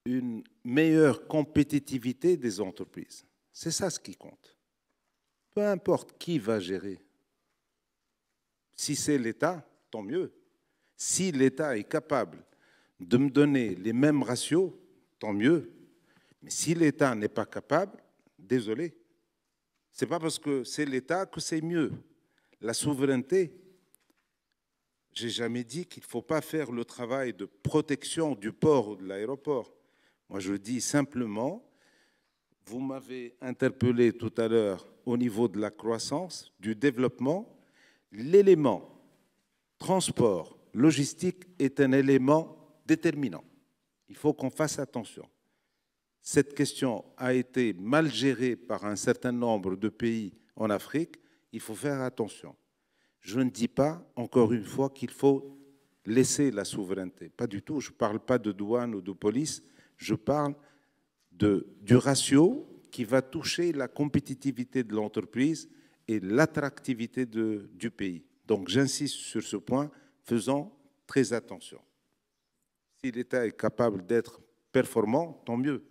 Speaker 3: une meilleure compétitivité des entreprises C'est ça ce qui compte. Peu importe qui va gérer. Si c'est l'État, tant mieux. Si l'État est capable de me donner les mêmes ratios, tant mieux. Mais si l'État n'est pas capable, désolé. Ce n'est pas parce que c'est l'État que c'est mieux. La souveraineté, j'ai jamais dit qu'il ne faut pas faire le travail de protection du port ou de l'aéroport. Moi, je dis simplement, vous m'avez interpellé tout à l'heure au niveau de la croissance, du développement, l'élément transport, logistique est un élément déterminant. Il faut qu'on fasse attention. Cette question a été mal gérée par un certain nombre de pays en Afrique. Il faut faire attention. Je ne dis pas, encore une fois, qu'il faut laisser la souveraineté. Pas du tout. Je ne parle pas de douane ou de police. Je parle du ratio qui va toucher la compétitivité de l'entreprise et l'attractivité du pays. Donc j'insiste sur ce point, faisant très attention. Si l'État est capable d'être performant, tant mieux.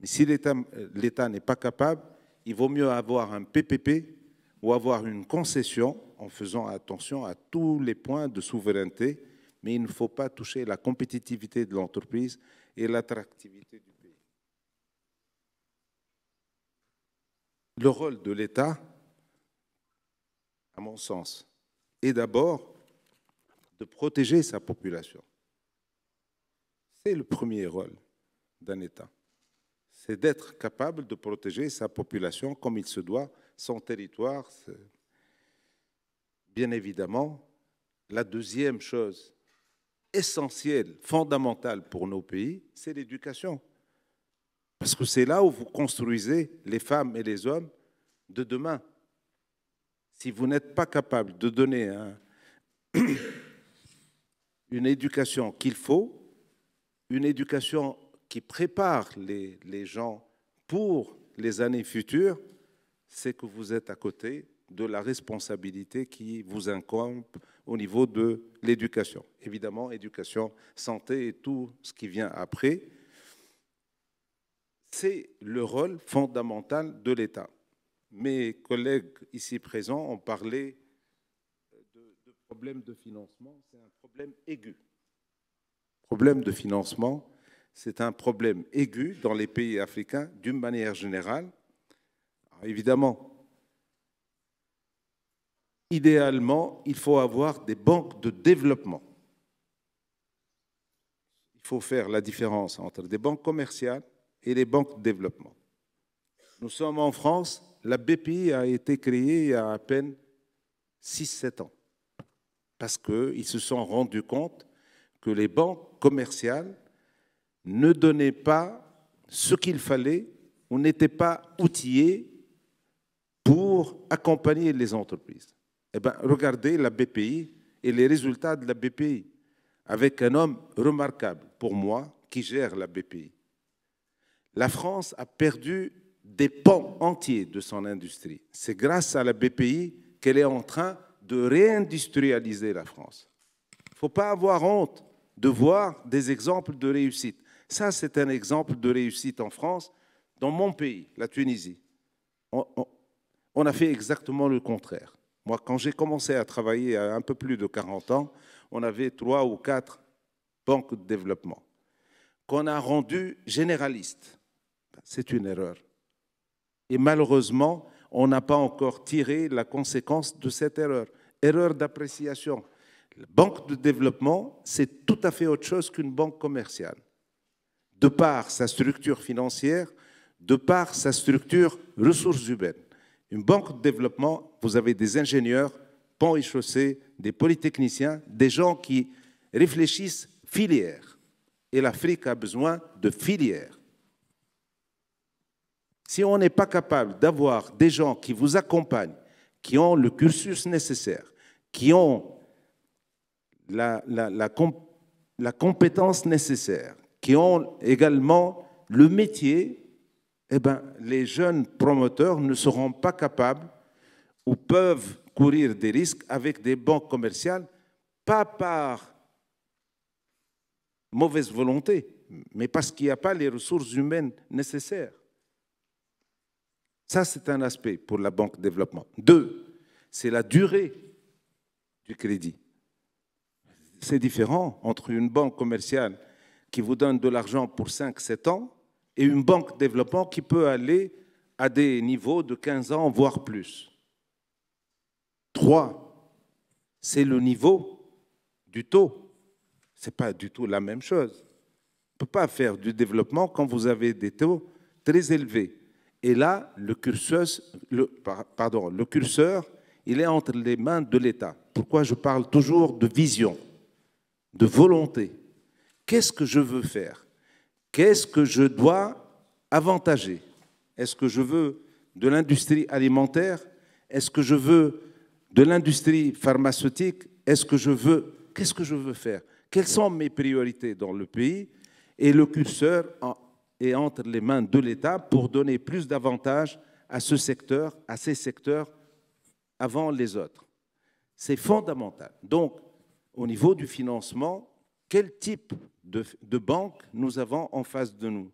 Speaker 3: Mais si l'État euh, n'est pas capable, il vaut mieux avoir un PPP ou avoir une concession en faisant attention à tous les points de souveraineté, mais il ne faut pas toucher la compétitivité de l'entreprise et l'attractivité du pays. Le rôle de l'État, à mon sens, est d'abord de protéger sa population. C'est le premier rôle d'un État. C'est d'être capable de protéger sa population comme il se doit son territoire. Bien évidemment, la deuxième chose essentielle, fondamentale pour nos pays, c'est l'éducation. Parce que c'est là où vous construisez les femmes et les hommes de demain. Si vous n'êtes pas capable de donner une éducation qu'il faut, une éducation qui prépare les gens pour les années futures, c'est que vous êtes à côté de la responsabilité qui vous incombe au niveau de l'éducation. Évidemment, éducation, santé et tout ce qui vient après, c'est le rôle fondamental de l'État. Mes collègues ici présents ont parlé de, problèmes de financement, c'est un problème aigu. Problème de financement, c'est un problème aigu dans les pays africains d'une manière générale évidemment. Idéalement, il faut avoir des banques de développement. Il faut faire la différence entre des banques commerciales et les banques de développement. Nous sommes en France, la BPI a été créée il y a à peine 6-7 ans, parce qu'ils se sont rendus compte que les banques commerciales ne donnaient pas ce qu'il fallait, on n'était pas outillées pour accompagner les entreprises. Eh bien, regardez la BPI et les résultats de la BPI avec un homme remarquable pour moi qui gère la BPI. La France a perdu des pans entiers de son industrie. C'est grâce à la BPI qu'elle est en train de réindustrialiser la France. Il ne faut pas avoir honte de voir des exemples de réussite. Ça, c'est un exemple de réussite en France, dans mon pays, la Tunisie. On a fait exactement le contraire. Moi, quand j'ai commencé à travailler à un peu plus de 40 ans, on avait trois ou quatre banques de développement qu'on a rendues généralistes. C'est une erreur. Et malheureusement, on n'a pas encore tiré la conséquence de cette erreur. Erreur d'appréciation. La banque de développement, c'est tout à fait autre chose qu'une banque commerciale. De par sa structure financière, de par sa structure ressources humaines. Une banque de développement, vous avez des ingénieurs, ponts et chaussées, des polytechniciens, des gens qui réfléchissent filière. Et l'Afrique a besoin de filières. Si on n'est pas capable d'avoir des gens qui vous accompagnent, qui ont le cursus nécessaire, qui ont la, la, la compétence nécessaire, qui ont également le métier eh ben, les jeunes promoteurs ne seront pas capables ou peuvent courir des risques avec des banques commerciales, pas par mauvaise volonté, mais parce qu'il n'y a pas les ressources humaines nécessaires. Ça, c'est un aspect pour la banque de développement. Deux, c'est la durée du crédit. C'est différent entre une banque commerciale qui vous donne de l'argent pour 5-7 ans et une banque de développement qui peut aller à des niveaux de 15 ans, voire plus. Trois, C'est le niveau du taux. Ce n'est pas du tout la même chose. On ne peut pas faire du développement quand vous avez des taux très élevés. Et là, le curseur, le curseur il est entre les mains de l'État. Pourquoi je parle toujours de vision, de volonté Qu'est-ce que je veux faire qu'est-ce que je dois avantager Est-ce que je veux de l'industrie alimentaire Est-ce que je veux de l'industrie pharmaceutique Est-ce que je veux Qu'est-ce que je veux faire Quelles sont mes priorités dans le pays Et le curseur est entre les mains de l'État pour donner plus d'avantages à ce secteur, à ces secteurs avant les autres. C'est fondamental. Donc, au niveau du financement, quel type de, banques nous avons en face de nous.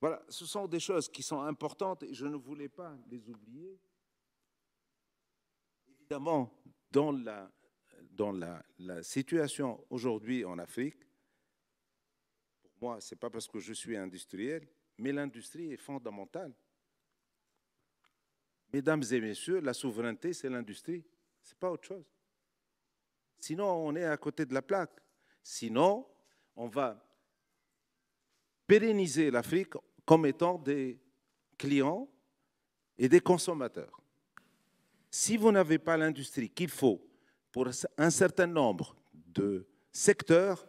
Speaker 3: Voilà, ce sont des choses qui sont importantes et je ne voulais pas les oublier. Évidemment, dans la, dans la, la situation aujourd'hui en Afrique, pour moi, ce n'est pas parce que je suis industriel, mais l'industrie est fondamentale. Mesdames et messieurs, la souveraineté, c'est l'industrie. Ce n'est pas autre chose. Sinon, on est à côté de la plaque. Sinon, on va pérenniser l'Afrique comme étant des clients et des consommateurs. Si vous n'avez pas l'industrie qu'il faut pour un certain nombre de secteurs,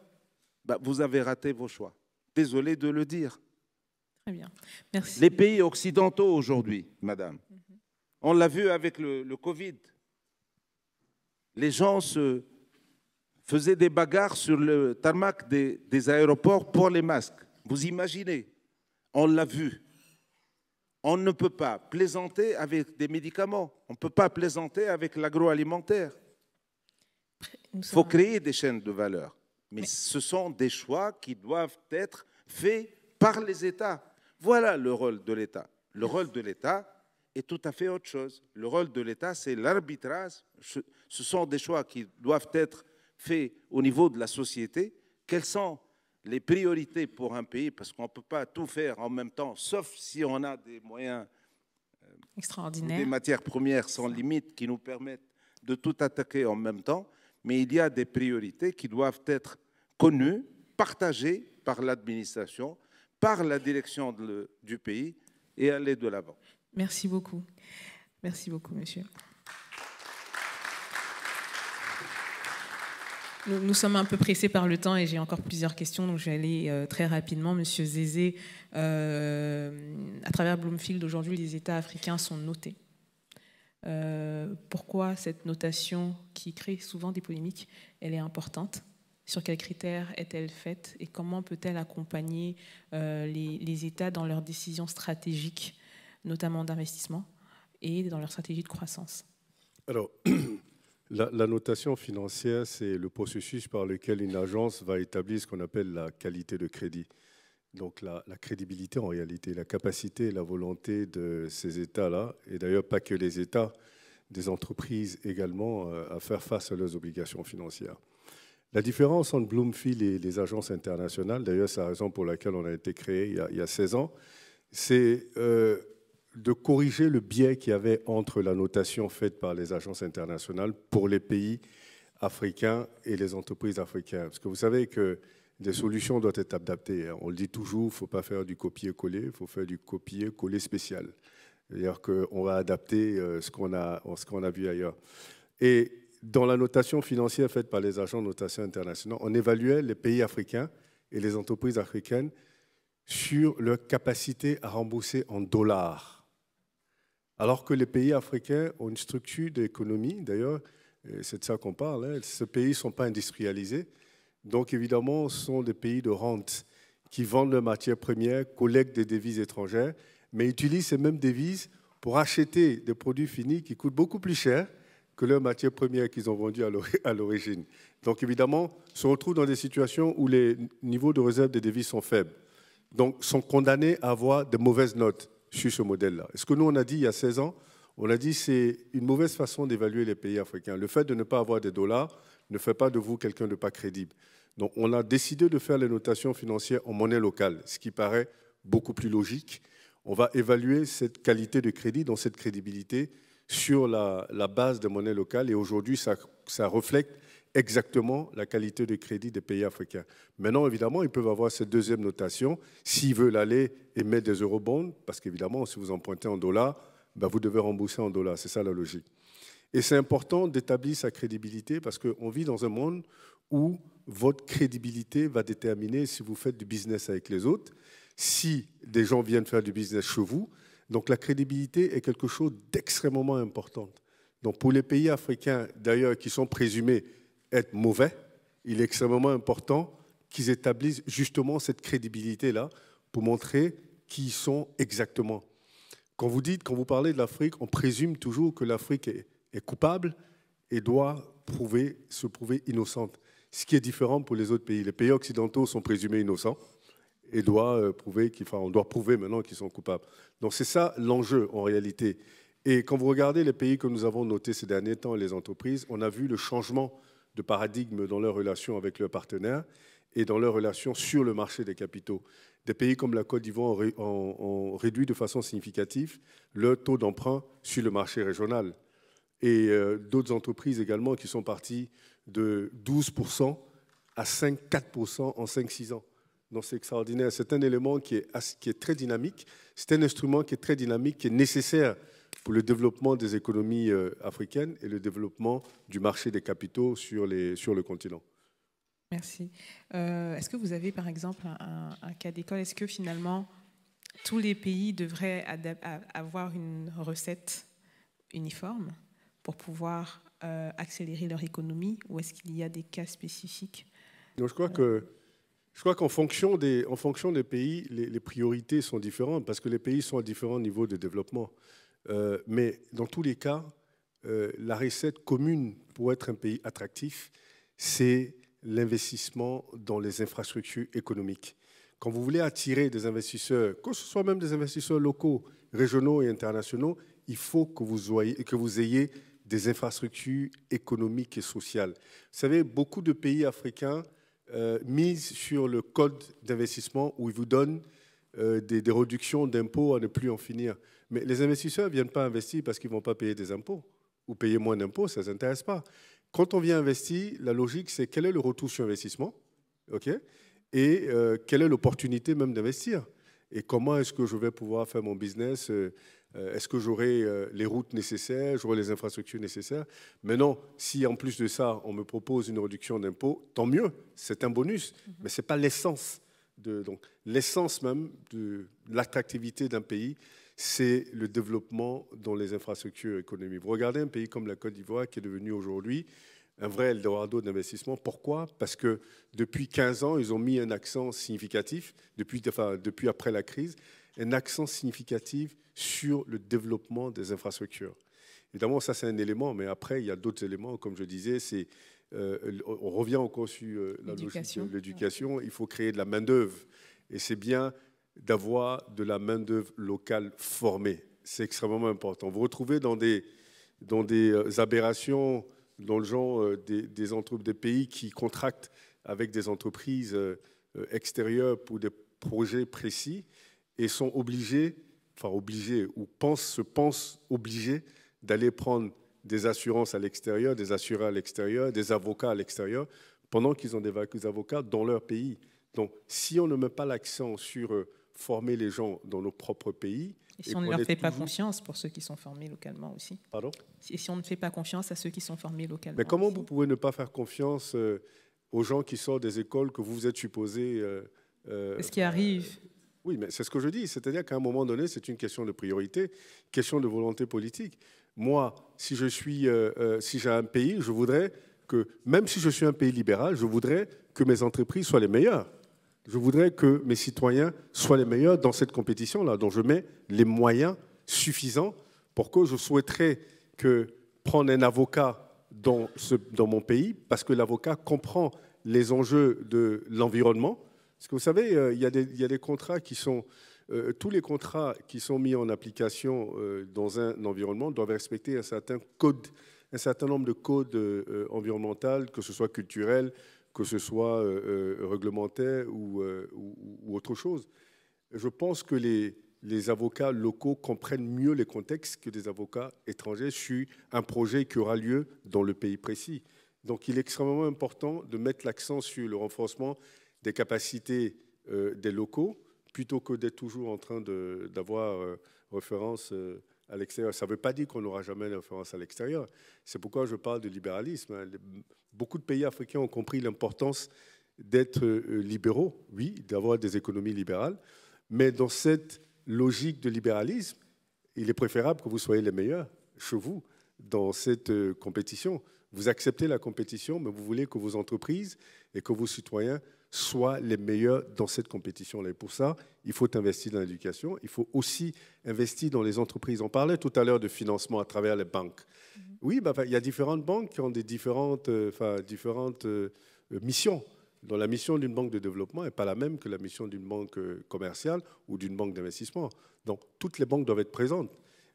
Speaker 3: bah, vous avez raté vos choix. Désolé de le dire. Très bien. Merci. Les pays occidentaux aujourd'hui, madame, mhm. on l'a vu avec le, le Covid, les gens se, faisait des bagarres sur le tarmac des, aéroports pour les masques. Vous imaginez On l'a vu. On ne peut pas plaisanter avec des médicaments. On ne peut pas plaisanter avec l'agroalimentaire. Il faut créer des chaînes de valeur. Mais, ce sont des choix qui doivent être faits par les États. Voilà le rôle de l'État. Le rôle de l'État est tout à fait autre chose. Le rôle de l'État, c'est l'arbitrage. Ce sont des choix qui doivent être fait au niveau de la société, quelles sont les priorités pour un pays, parce qu'on ne peut pas tout faire en même temps, sauf si on a des moyens
Speaker 2: extraordinaires, euh, des
Speaker 3: matières premières sans limite qui nous permettent de tout attaquer en même temps, mais il y a des priorités qui doivent être connues, partagées par l'administration, par la direction du pays et aller de l'avant.
Speaker 2: Merci beaucoup. Merci beaucoup, monsieur. Nous, sommes un peu pressés par le temps et j'ai encore plusieurs questions, donc je vais aller euh, très rapidement. Monsieur Zézé, euh, à travers Bloomfield, aujourd'hui, les États africains sont notés. Euh, pourquoi cette notation, qui crée souvent des polémiques, elle est importante Sur quels critères est-elle faite Et comment peut-elle accompagner les, États dans leurs décisions stratégiques, notamment d'investissement et dans leur stratégie de croissance
Speaker 6: Alors, la, notation financière, c'est le processus par lequel une agence va établir ce qu'on appelle la qualité de crédit. Donc la, crédibilité en réalité, la capacité et la volonté de ces États-là, et d'ailleurs pas que les États, des entreprises également, euh, à faire face à leurs obligations financières. La différence entre Bloomfield et les agences internationales, d'ailleurs c'est la raison pour laquelle on a été créé il, y a, 16 ans, c'est euh, de corriger le biais qu'il y avait entre la notation faite par les agences internationales pour les pays africains et les entreprises africaines. Parce que vous savez que des solutions doivent être adaptées. Hein. On le dit toujours, il ne faut pas faire du copier-coller, il faut faire du copier-coller spécial. C'est-à-dire qu'on va adapter euh, ce qu'on a, ce qu'on a vu ailleurs. Et dans la notation financière faite par les agents de notation internationale, on évaluait les pays africains et les entreprises africaines sur leur capacité à rembourser en dollars alors que les pays africains ont une structure d'économie, d'ailleurs, c'est de ça qu'on parle, hein, ces pays ne sont pas industrialisés, donc évidemment, ce sont des pays de rente qui vendent leurs matières premières, collectent des devises étrangères, mais utilisent ces mêmes devises pour acheter des produits finis qui coûtent beaucoup plus cher que leurs matières premières qu'ils ont vendues à l'origine. Donc évidemment, se retrouvent dans des situations où les niveaux de réserve des devises sont faibles, donc sont condamnés à avoir de mauvaises notes sur ce modèle-là. Ce que nous, on a dit il y a 16 ans, on a dit c'est une mauvaise façon d'évaluer les pays africains. Le fait de ne pas avoir des dollars ne fait pas de vous quelqu'un de pas crédible. Donc on a décidé de faire les notations financières en monnaie locale, ce qui paraît beaucoup plus logique. On va évaluer cette qualité de crédit, donc cette crédibilité, sur la, base de monnaie locale. Et aujourd'hui, ça reflète exactement la qualité de crédit des pays africains. Maintenant, évidemment, ils peuvent avoir cette deuxième notation s'ils veulent aller émettre des eurobonds, parce qu'évidemment, si vous empruntez en dollars, ben, vous devez rembourser en dollars. C'est ça la logique. Et c'est important d'établir sa crédibilité parce qu'on vit dans un monde où votre crédibilité va déterminer si vous faites du business avec les autres, si des gens viennent faire du business chez vous. Donc la crédibilité est quelque chose d'extrêmement important. Donc pour les pays africains, d'ailleurs, qui sont présumés être mauvais, il est extrêmement important qu'ils établissent justement cette crédibilité-là pour montrer qui ils sont exactement. Quand vous dites, quand vous parlez de l'Afrique, on présume toujours que l'Afrique est, coupable et doit prouver, se prouver innocente. Ce qui est différent pour les autres pays. Les pays occidentaux sont présumés innocents et doivent euh, prouver on doit prouver maintenant qu'ils sont coupables. Donc c'est ça l'enjeu en réalité. Et quand vous regardez les pays que nous avons notés ces derniers temps, les entreprises, on a vu le changement de paradigme dans leurs relations avec leurs partenaires et dans leurs relations sur le marché des capitaux. Des pays comme la Côte d'Ivoire ont, réduit de façon significative leur taux d'emprunt sur le marché régional. Et euh, d'autres entreprises également qui sont parties de 12% à 5-4% en 5-6 ans. Donc c'est extraordinaire. C'est un élément qui est, qui est très dynamique. C'est un instrument qui est très dynamique, qui est nécessaire pour le développement des économies euh, africaines et le développement du marché des capitaux sur, les, le continent.
Speaker 2: Merci. Euh, est-ce que vous avez par exemple un, cas d'école Est-ce que finalement tous les pays devraient avoir une recette uniforme pour pouvoir euh, accélérer leur économie ou est-ce qu'il y a des
Speaker 6: cas spécifiques Je crois qu'en fonction des pays, les, priorités sont différentes parce que les pays sont à différents niveaux de développement. Euh, mais dans tous les cas, euh, la recette commune pour être un pays attractif, c'est l'investissement dans les infrastructures économiques. Quand vous voulez attirer des investisseurs, que ce soit même des investisseurs locaux, régionaux et internationaux, il faut que vous, que vous ayez des infrastructures économiques et sociales. Vous savez, beaucoup de pays africains euh, misent sur le code d'investissement où ils vous donnent des réductions d'impôts à ne plus en finir. Mais les investisseurs ne viennent pas investir parce qu'ils ne vont pas payer des impôts ou payer moins d'impôts, ça ne les pas. Quand on vient investir, la logique, c'est quel est le retour sur investissement et euh, quelle est l'opportunité même d'investir et comment est-ce que je vais pouvoir faire mon business euh, euh, Est-ce que j'aurai les routes nécessaires J'aurai les infrastructures nécessaires Mais non, si en plus de ça, on me propose une réduction d'impôts, tant mieux, c'est un bonus, mhm. mais ce n'est pas l'essence. De, l'essence même de l'attractivité d'un pays, c'est le développement dans les infrastructures économiques. Vous regardez un pays comme la Côte d'Ivoire qui est devenu aujourd'hui un vrai Eldorado d'investissement. Pourquoi Parce que depuis 15 ans, ils ont mis un accent significatif, depuis, depuis après la crise, un accent significatif sur le développement des infrastructures. Évidemment, ça c'est un élément, mais après, il y a d'autres éléments, comme je disais, c'est... Euh, on revient encore sur euh, de l'éducation. Il faut créer de la main-d'œuvre. Et c'est bien d'avoir de la main-d'œuvre locale formée. C'est extrêmement important. Vous retrouvez dans des, dans des euh, aberrations, dans le genre euh, des, des, des pays qui contractent avec des entreprises euh, extérieures pour des projets précis et sont obligés, enfin obligés, ou pensent, se pensent obligés d'aller prendre des assurances à l'extérieur, des assureurs à l'extérieur, des avocats à l'extérieur, pendant qu'ils ont des avocats dans leur pays. Donc, si on ne met pas l'accent sur former les gens dans nos propres pays. Et si on ne leur fait pas
Speaker 2: confiance pour ceux qui sont formés localement aussi Pardon Et si on ne fait pas confiance à ceux qui sont formés localement Mais comment
Speaker 6: vous pouvez ne pas faire confiance euh, aux gens qui sortent des écoles que vous vous êtes supposés... Euh, euh, ce qui arrive Oui, mais c'est ce que je dis. C'est-à-dire qu'à un moment donné, c'est une question de priorité, question de volonté politique. Moi, si je suis, si j'ai un pays, je voudrais que, même si je suis un pays libéral, je voudrais que mes entreprises soient les meilleures. Je voudrais que mes citoyens soient les meilleurs dans cette compétition-là, dont je mets les moyens suffisants pour que je souhaiterais que prendre un avocat dans, mon pays, parce que l'avocat comprend les enjeux de l'environnement. Parce que vous savez, euh, il y, a des contrats qui sont... Euh, tous les contrats qui sont mis en application euh, dans un environnement doivent respecter un certain code, un certain nombre de codes environnementaux, que ce soit culturel, que ce soit euh, euh, réglementaire euh, ou, autre chose. Je pense que les, avocats locaux comprennent mieux les contextes que des avocats étrangers sur un projet qui aura lieu dans le pays précis. Donc il est extrêmement important de mettre l'accent sur le renforcement des capacités des locaux plutôt que d'être toujours en train d'avoir référence à l'extérieur. Ça ne veut pas dire qu'on n'aura jamais l'influence à l'extérieur. C'est pourquoi je parle de libéralisme. Hein. Beaucoup de pays africains ont compris l'importance d'être euh, libéraux, oui, d'avoir des économies libérales, mais dans cette logique de libéralisme, il est préférable que vous soyez les meilleurs chez vous dans cette euh, compétition. Vous acceptez la compétition, mais vous voulez que vos entreprises et que vos citoyens soient les meilleurs dans cette compétition-là. Et pour ça, il faut investir dans l'éducation, il faut aussi investir dans les entreprises. On parlait tout à l'heure de financement à travers les banques. Mhm. Oui, bah, il y a différentes banques qui ont des différentes, euh, enfin, différentes euh, euh, missions. Dans la mission d'une banque de développement n'est pas la même que la mission d'une banque commerciale ou d'une banque d'investissement. Donc toutes les banques doivent être présentes.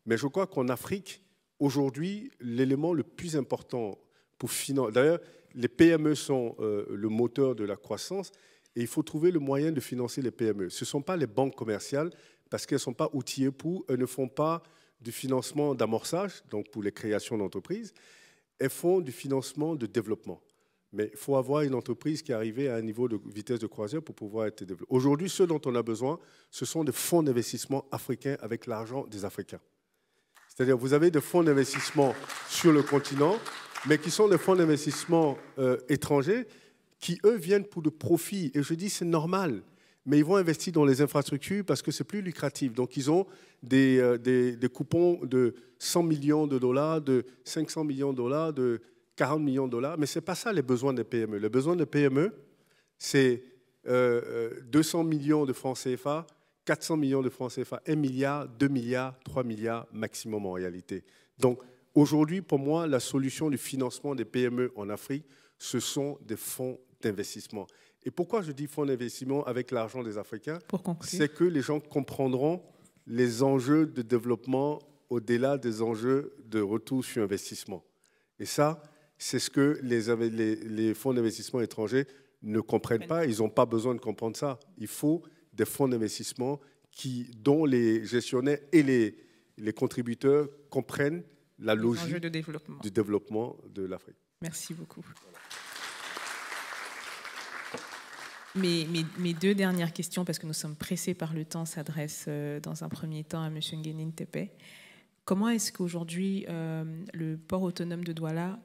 Speaker 6: Mais je crois qu'en Afrique, aujourd'hui, l'élément le plus important pour financer les PME sont euh, le moteur de la croissance et il faut trouver le moyen de financer les PME. Ce ne sont pas les banques commerciales parce qu'elles ne sont pas outillées pour, elles ne font pas du financement d'amorçage, donc pour les créations d'entreprises, elles font du financement de développement. Mais il faut avoir une entreprise qui est arrivée à un niveau de vitesse de croisière pour pouvoir être développée. Aujourd'hui, ce dont on a besoin, ce sont des fonds d'investissement africains avec l'argent des Africains. C'est-à-dire, vous avez des fonds d'investissement sur le continent mais qui sont les fonds d'investissement euh, étrangers qui, eux, viennent pour le profit. Et je dis, c'est normal. Mais ils vont investir dans les infrastructures parce que c'est plus lucratif. Donc, ils ont des, euh, coupons de 100 millions de dollars, de 500 millions de dollars, de 40 millions de dollars. Mais ce n'est pas ça les besoins des PME. Les besoins des PME, c'est 200 euh, millions de francs CFA, 400 millions de francs CFA, 1 milliard, 2 milliards, 3 milliards maximum en réalité. Donc, Aujourd'hui, pour moi, la solution du financement des PME en Afrique, ce sont des fonds d'investissement. Et pourquoi je dis fonds d'investissement avec l'argent des Africains C'est que les gens comprendront les enjeux de développement au-delà des enjeux de retour sur investissement. Et ça, c'est ce que les, fonds d'investissement étrangers ne comprennent pas. Ils n'ont pas besoin de comprendre ça. Il faut des fonds d'investissement qui, dont les gestionnaires et les contributeurs comprennent la logique de développement. du développement de l'Afrique.
Speaker 2: Merci beaucoup. Mes, mes, deux dernières questions, parce que nous sommes pressés par le temps, s'adressent euh, dans un premier temps à M. nguyen Tepe. Comment est-ce qu'aujourd'hui euh, le port autonome de Douala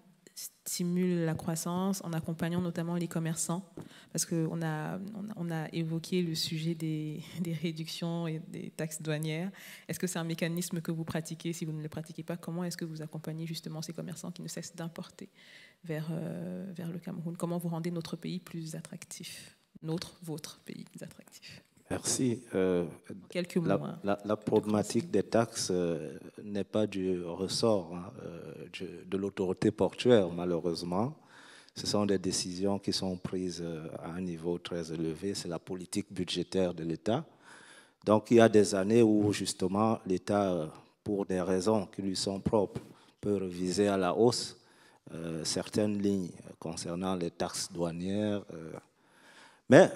Speaker 2: stimule la croissance en accompagnant notamment les commerçants, parce qu'on a, on a évoqué le sujet des, des réductions et des taxes douanières. Est-ce que c'est un mécanisme que vous pratiquez Si vous ne le pratiquez pas, comment est-ce que vous accompagnez justement ces commerçants qui ne cessent d'importer vers, euh, vers le Cameroun Comment vous rendez notre pays plus attractif Notre, votre pays plus attractif
Speaker 3: Merci.
Speaker 4: Euh, quelques la, la, problématique des taxes euh, n'est pas du ressort hein, euh, de l'autorité portuaire, malheureusement. Ce sont des décisions qui sont prises à un niveau très élevé. C'est la politique budgétaire de l'État. Donc il y a des années où justement l'État, pour des raisons qui lui sont propres, peut reviser à la hausse certaines lignes concernant les taxes douanières. Mais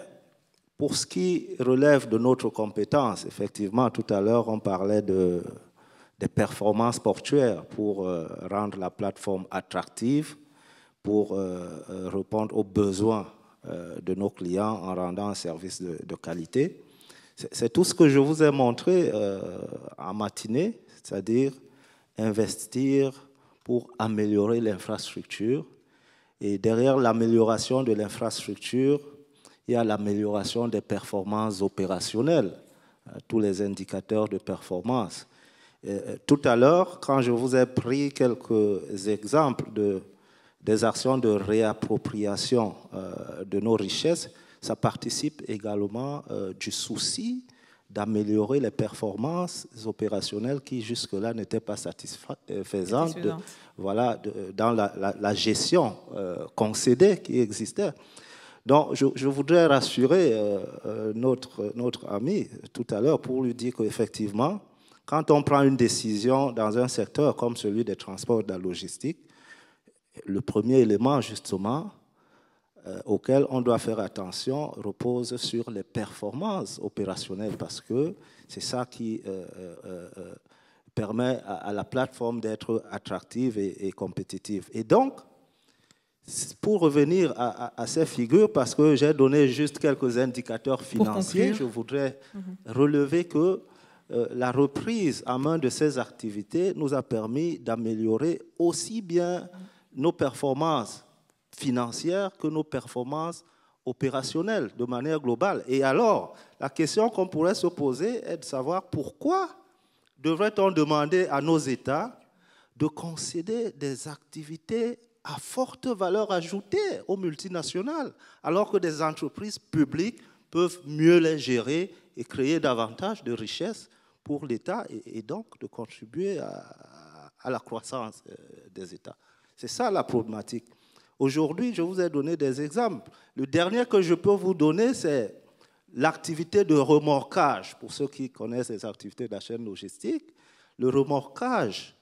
Speaker 4: pour ce qui relève de notre compétence, effectivement, tout à l'heure, on parlait de, des performances portuaires pour euh, rendre la plateforme attractive, pour euh, euh, répondre aux besoins de nos clients en rendant un service de, de qualité. C'est tout ce que je vous ai montré en matinée, c'est-à-dire investir pour améliorer l'infrastructure. Et derrière l'amélioration de l'infrastructure, il y a l'amélioration des performances opérationnelles, euh, tous les indicateurs de performance. Euh, tout à l'heure, quand je vous ai pris quelques exemples de, des actions de réappropriation euh, de nos richesses, ça participe également du souci d'améliorer les performances opérationnelles qui jusque-là n'étaient pas satisfaisantes voilà, dans la, gestion concédée qui existait. Donc, je, voudrais rassurer euh, euh, notre, notre ami tout à l'heure pour lui dire qu'effectivement, quand on prend une décision dans un secteur comme celui des transports, de la logistique, le premier élément, justement, euh, auquel on doit faire attention repose sur les performances opérationnelles, parce que c'est ça qui permet à, la plateforme d'être attractive et compétitive. Et donc, pour revenir à, ces figures, parce que j'ai donné juste quelques indicateurs financiers, je voudrais mhm. relever que euh, la reprise en main de ces activités nous a permis d'améliorer aussi bien nos performances financières que nos performances opérationnelles de manière globale. Et alors, la question qu'on pourrait se poser est de savoir pourquoi devrait-on demander à nos États de concéder des activités à forte valeur ajoutée aux multinationales, alors que des entreprises publiques peuvent mieux les gérer et créer davantage de richesses pour l'État et, donc de contribuer à, à la croissance euh, des États. C'est ça la problématique. Aujourd'hui, je vous ai donné des exemples. Le dernier que je peux vous donner, c'est l'activité de remorquage. Pour ceux qui connaissent les activités de la chaîne logistique, le remorquage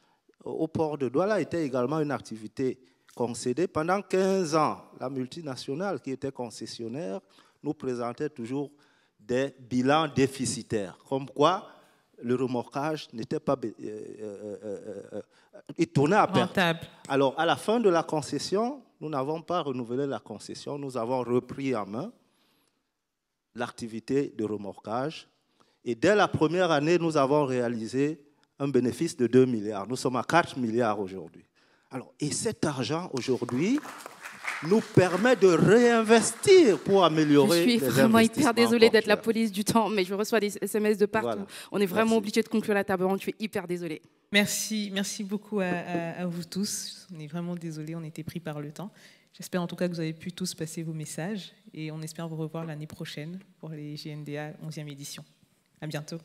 Speaker 4: au port de Douala était également une activité concédé. Pendant 15 ans, la multinationale qui était concessionnaire nous présentait toujours des bilans déficitaires, comme quoi le remorquage n'était pas... Euh, euh, euh, euh à perte. Alors, à la fin de la concession, nous n'avons pas renouvelé la concession, nous avons repris en main l'activité de remorquage. Et dès la première année, nous avons réalisé un bénéfice de 2 milliards. Nous sommes à 4 milliards aujourd'hui. Alors, et cet argent aujourd'hui nous permet de réinvestir pour améliorer. Je suis vraiment hyper désolée
Speaker 2: d'être la police du temps, mais je reçois des SMS de partout. On est vraiment obligé de conclure la table Je suis hyper désolée. Merci, merci beaucoup à, vous tous. On est vraiment désolés, on était pris par le temps. J'espère en tout cas que vous avez pu tous passer vos messages et on espère vous revoir l'année prochaine pour les GNDA 11e édition. À bientôt.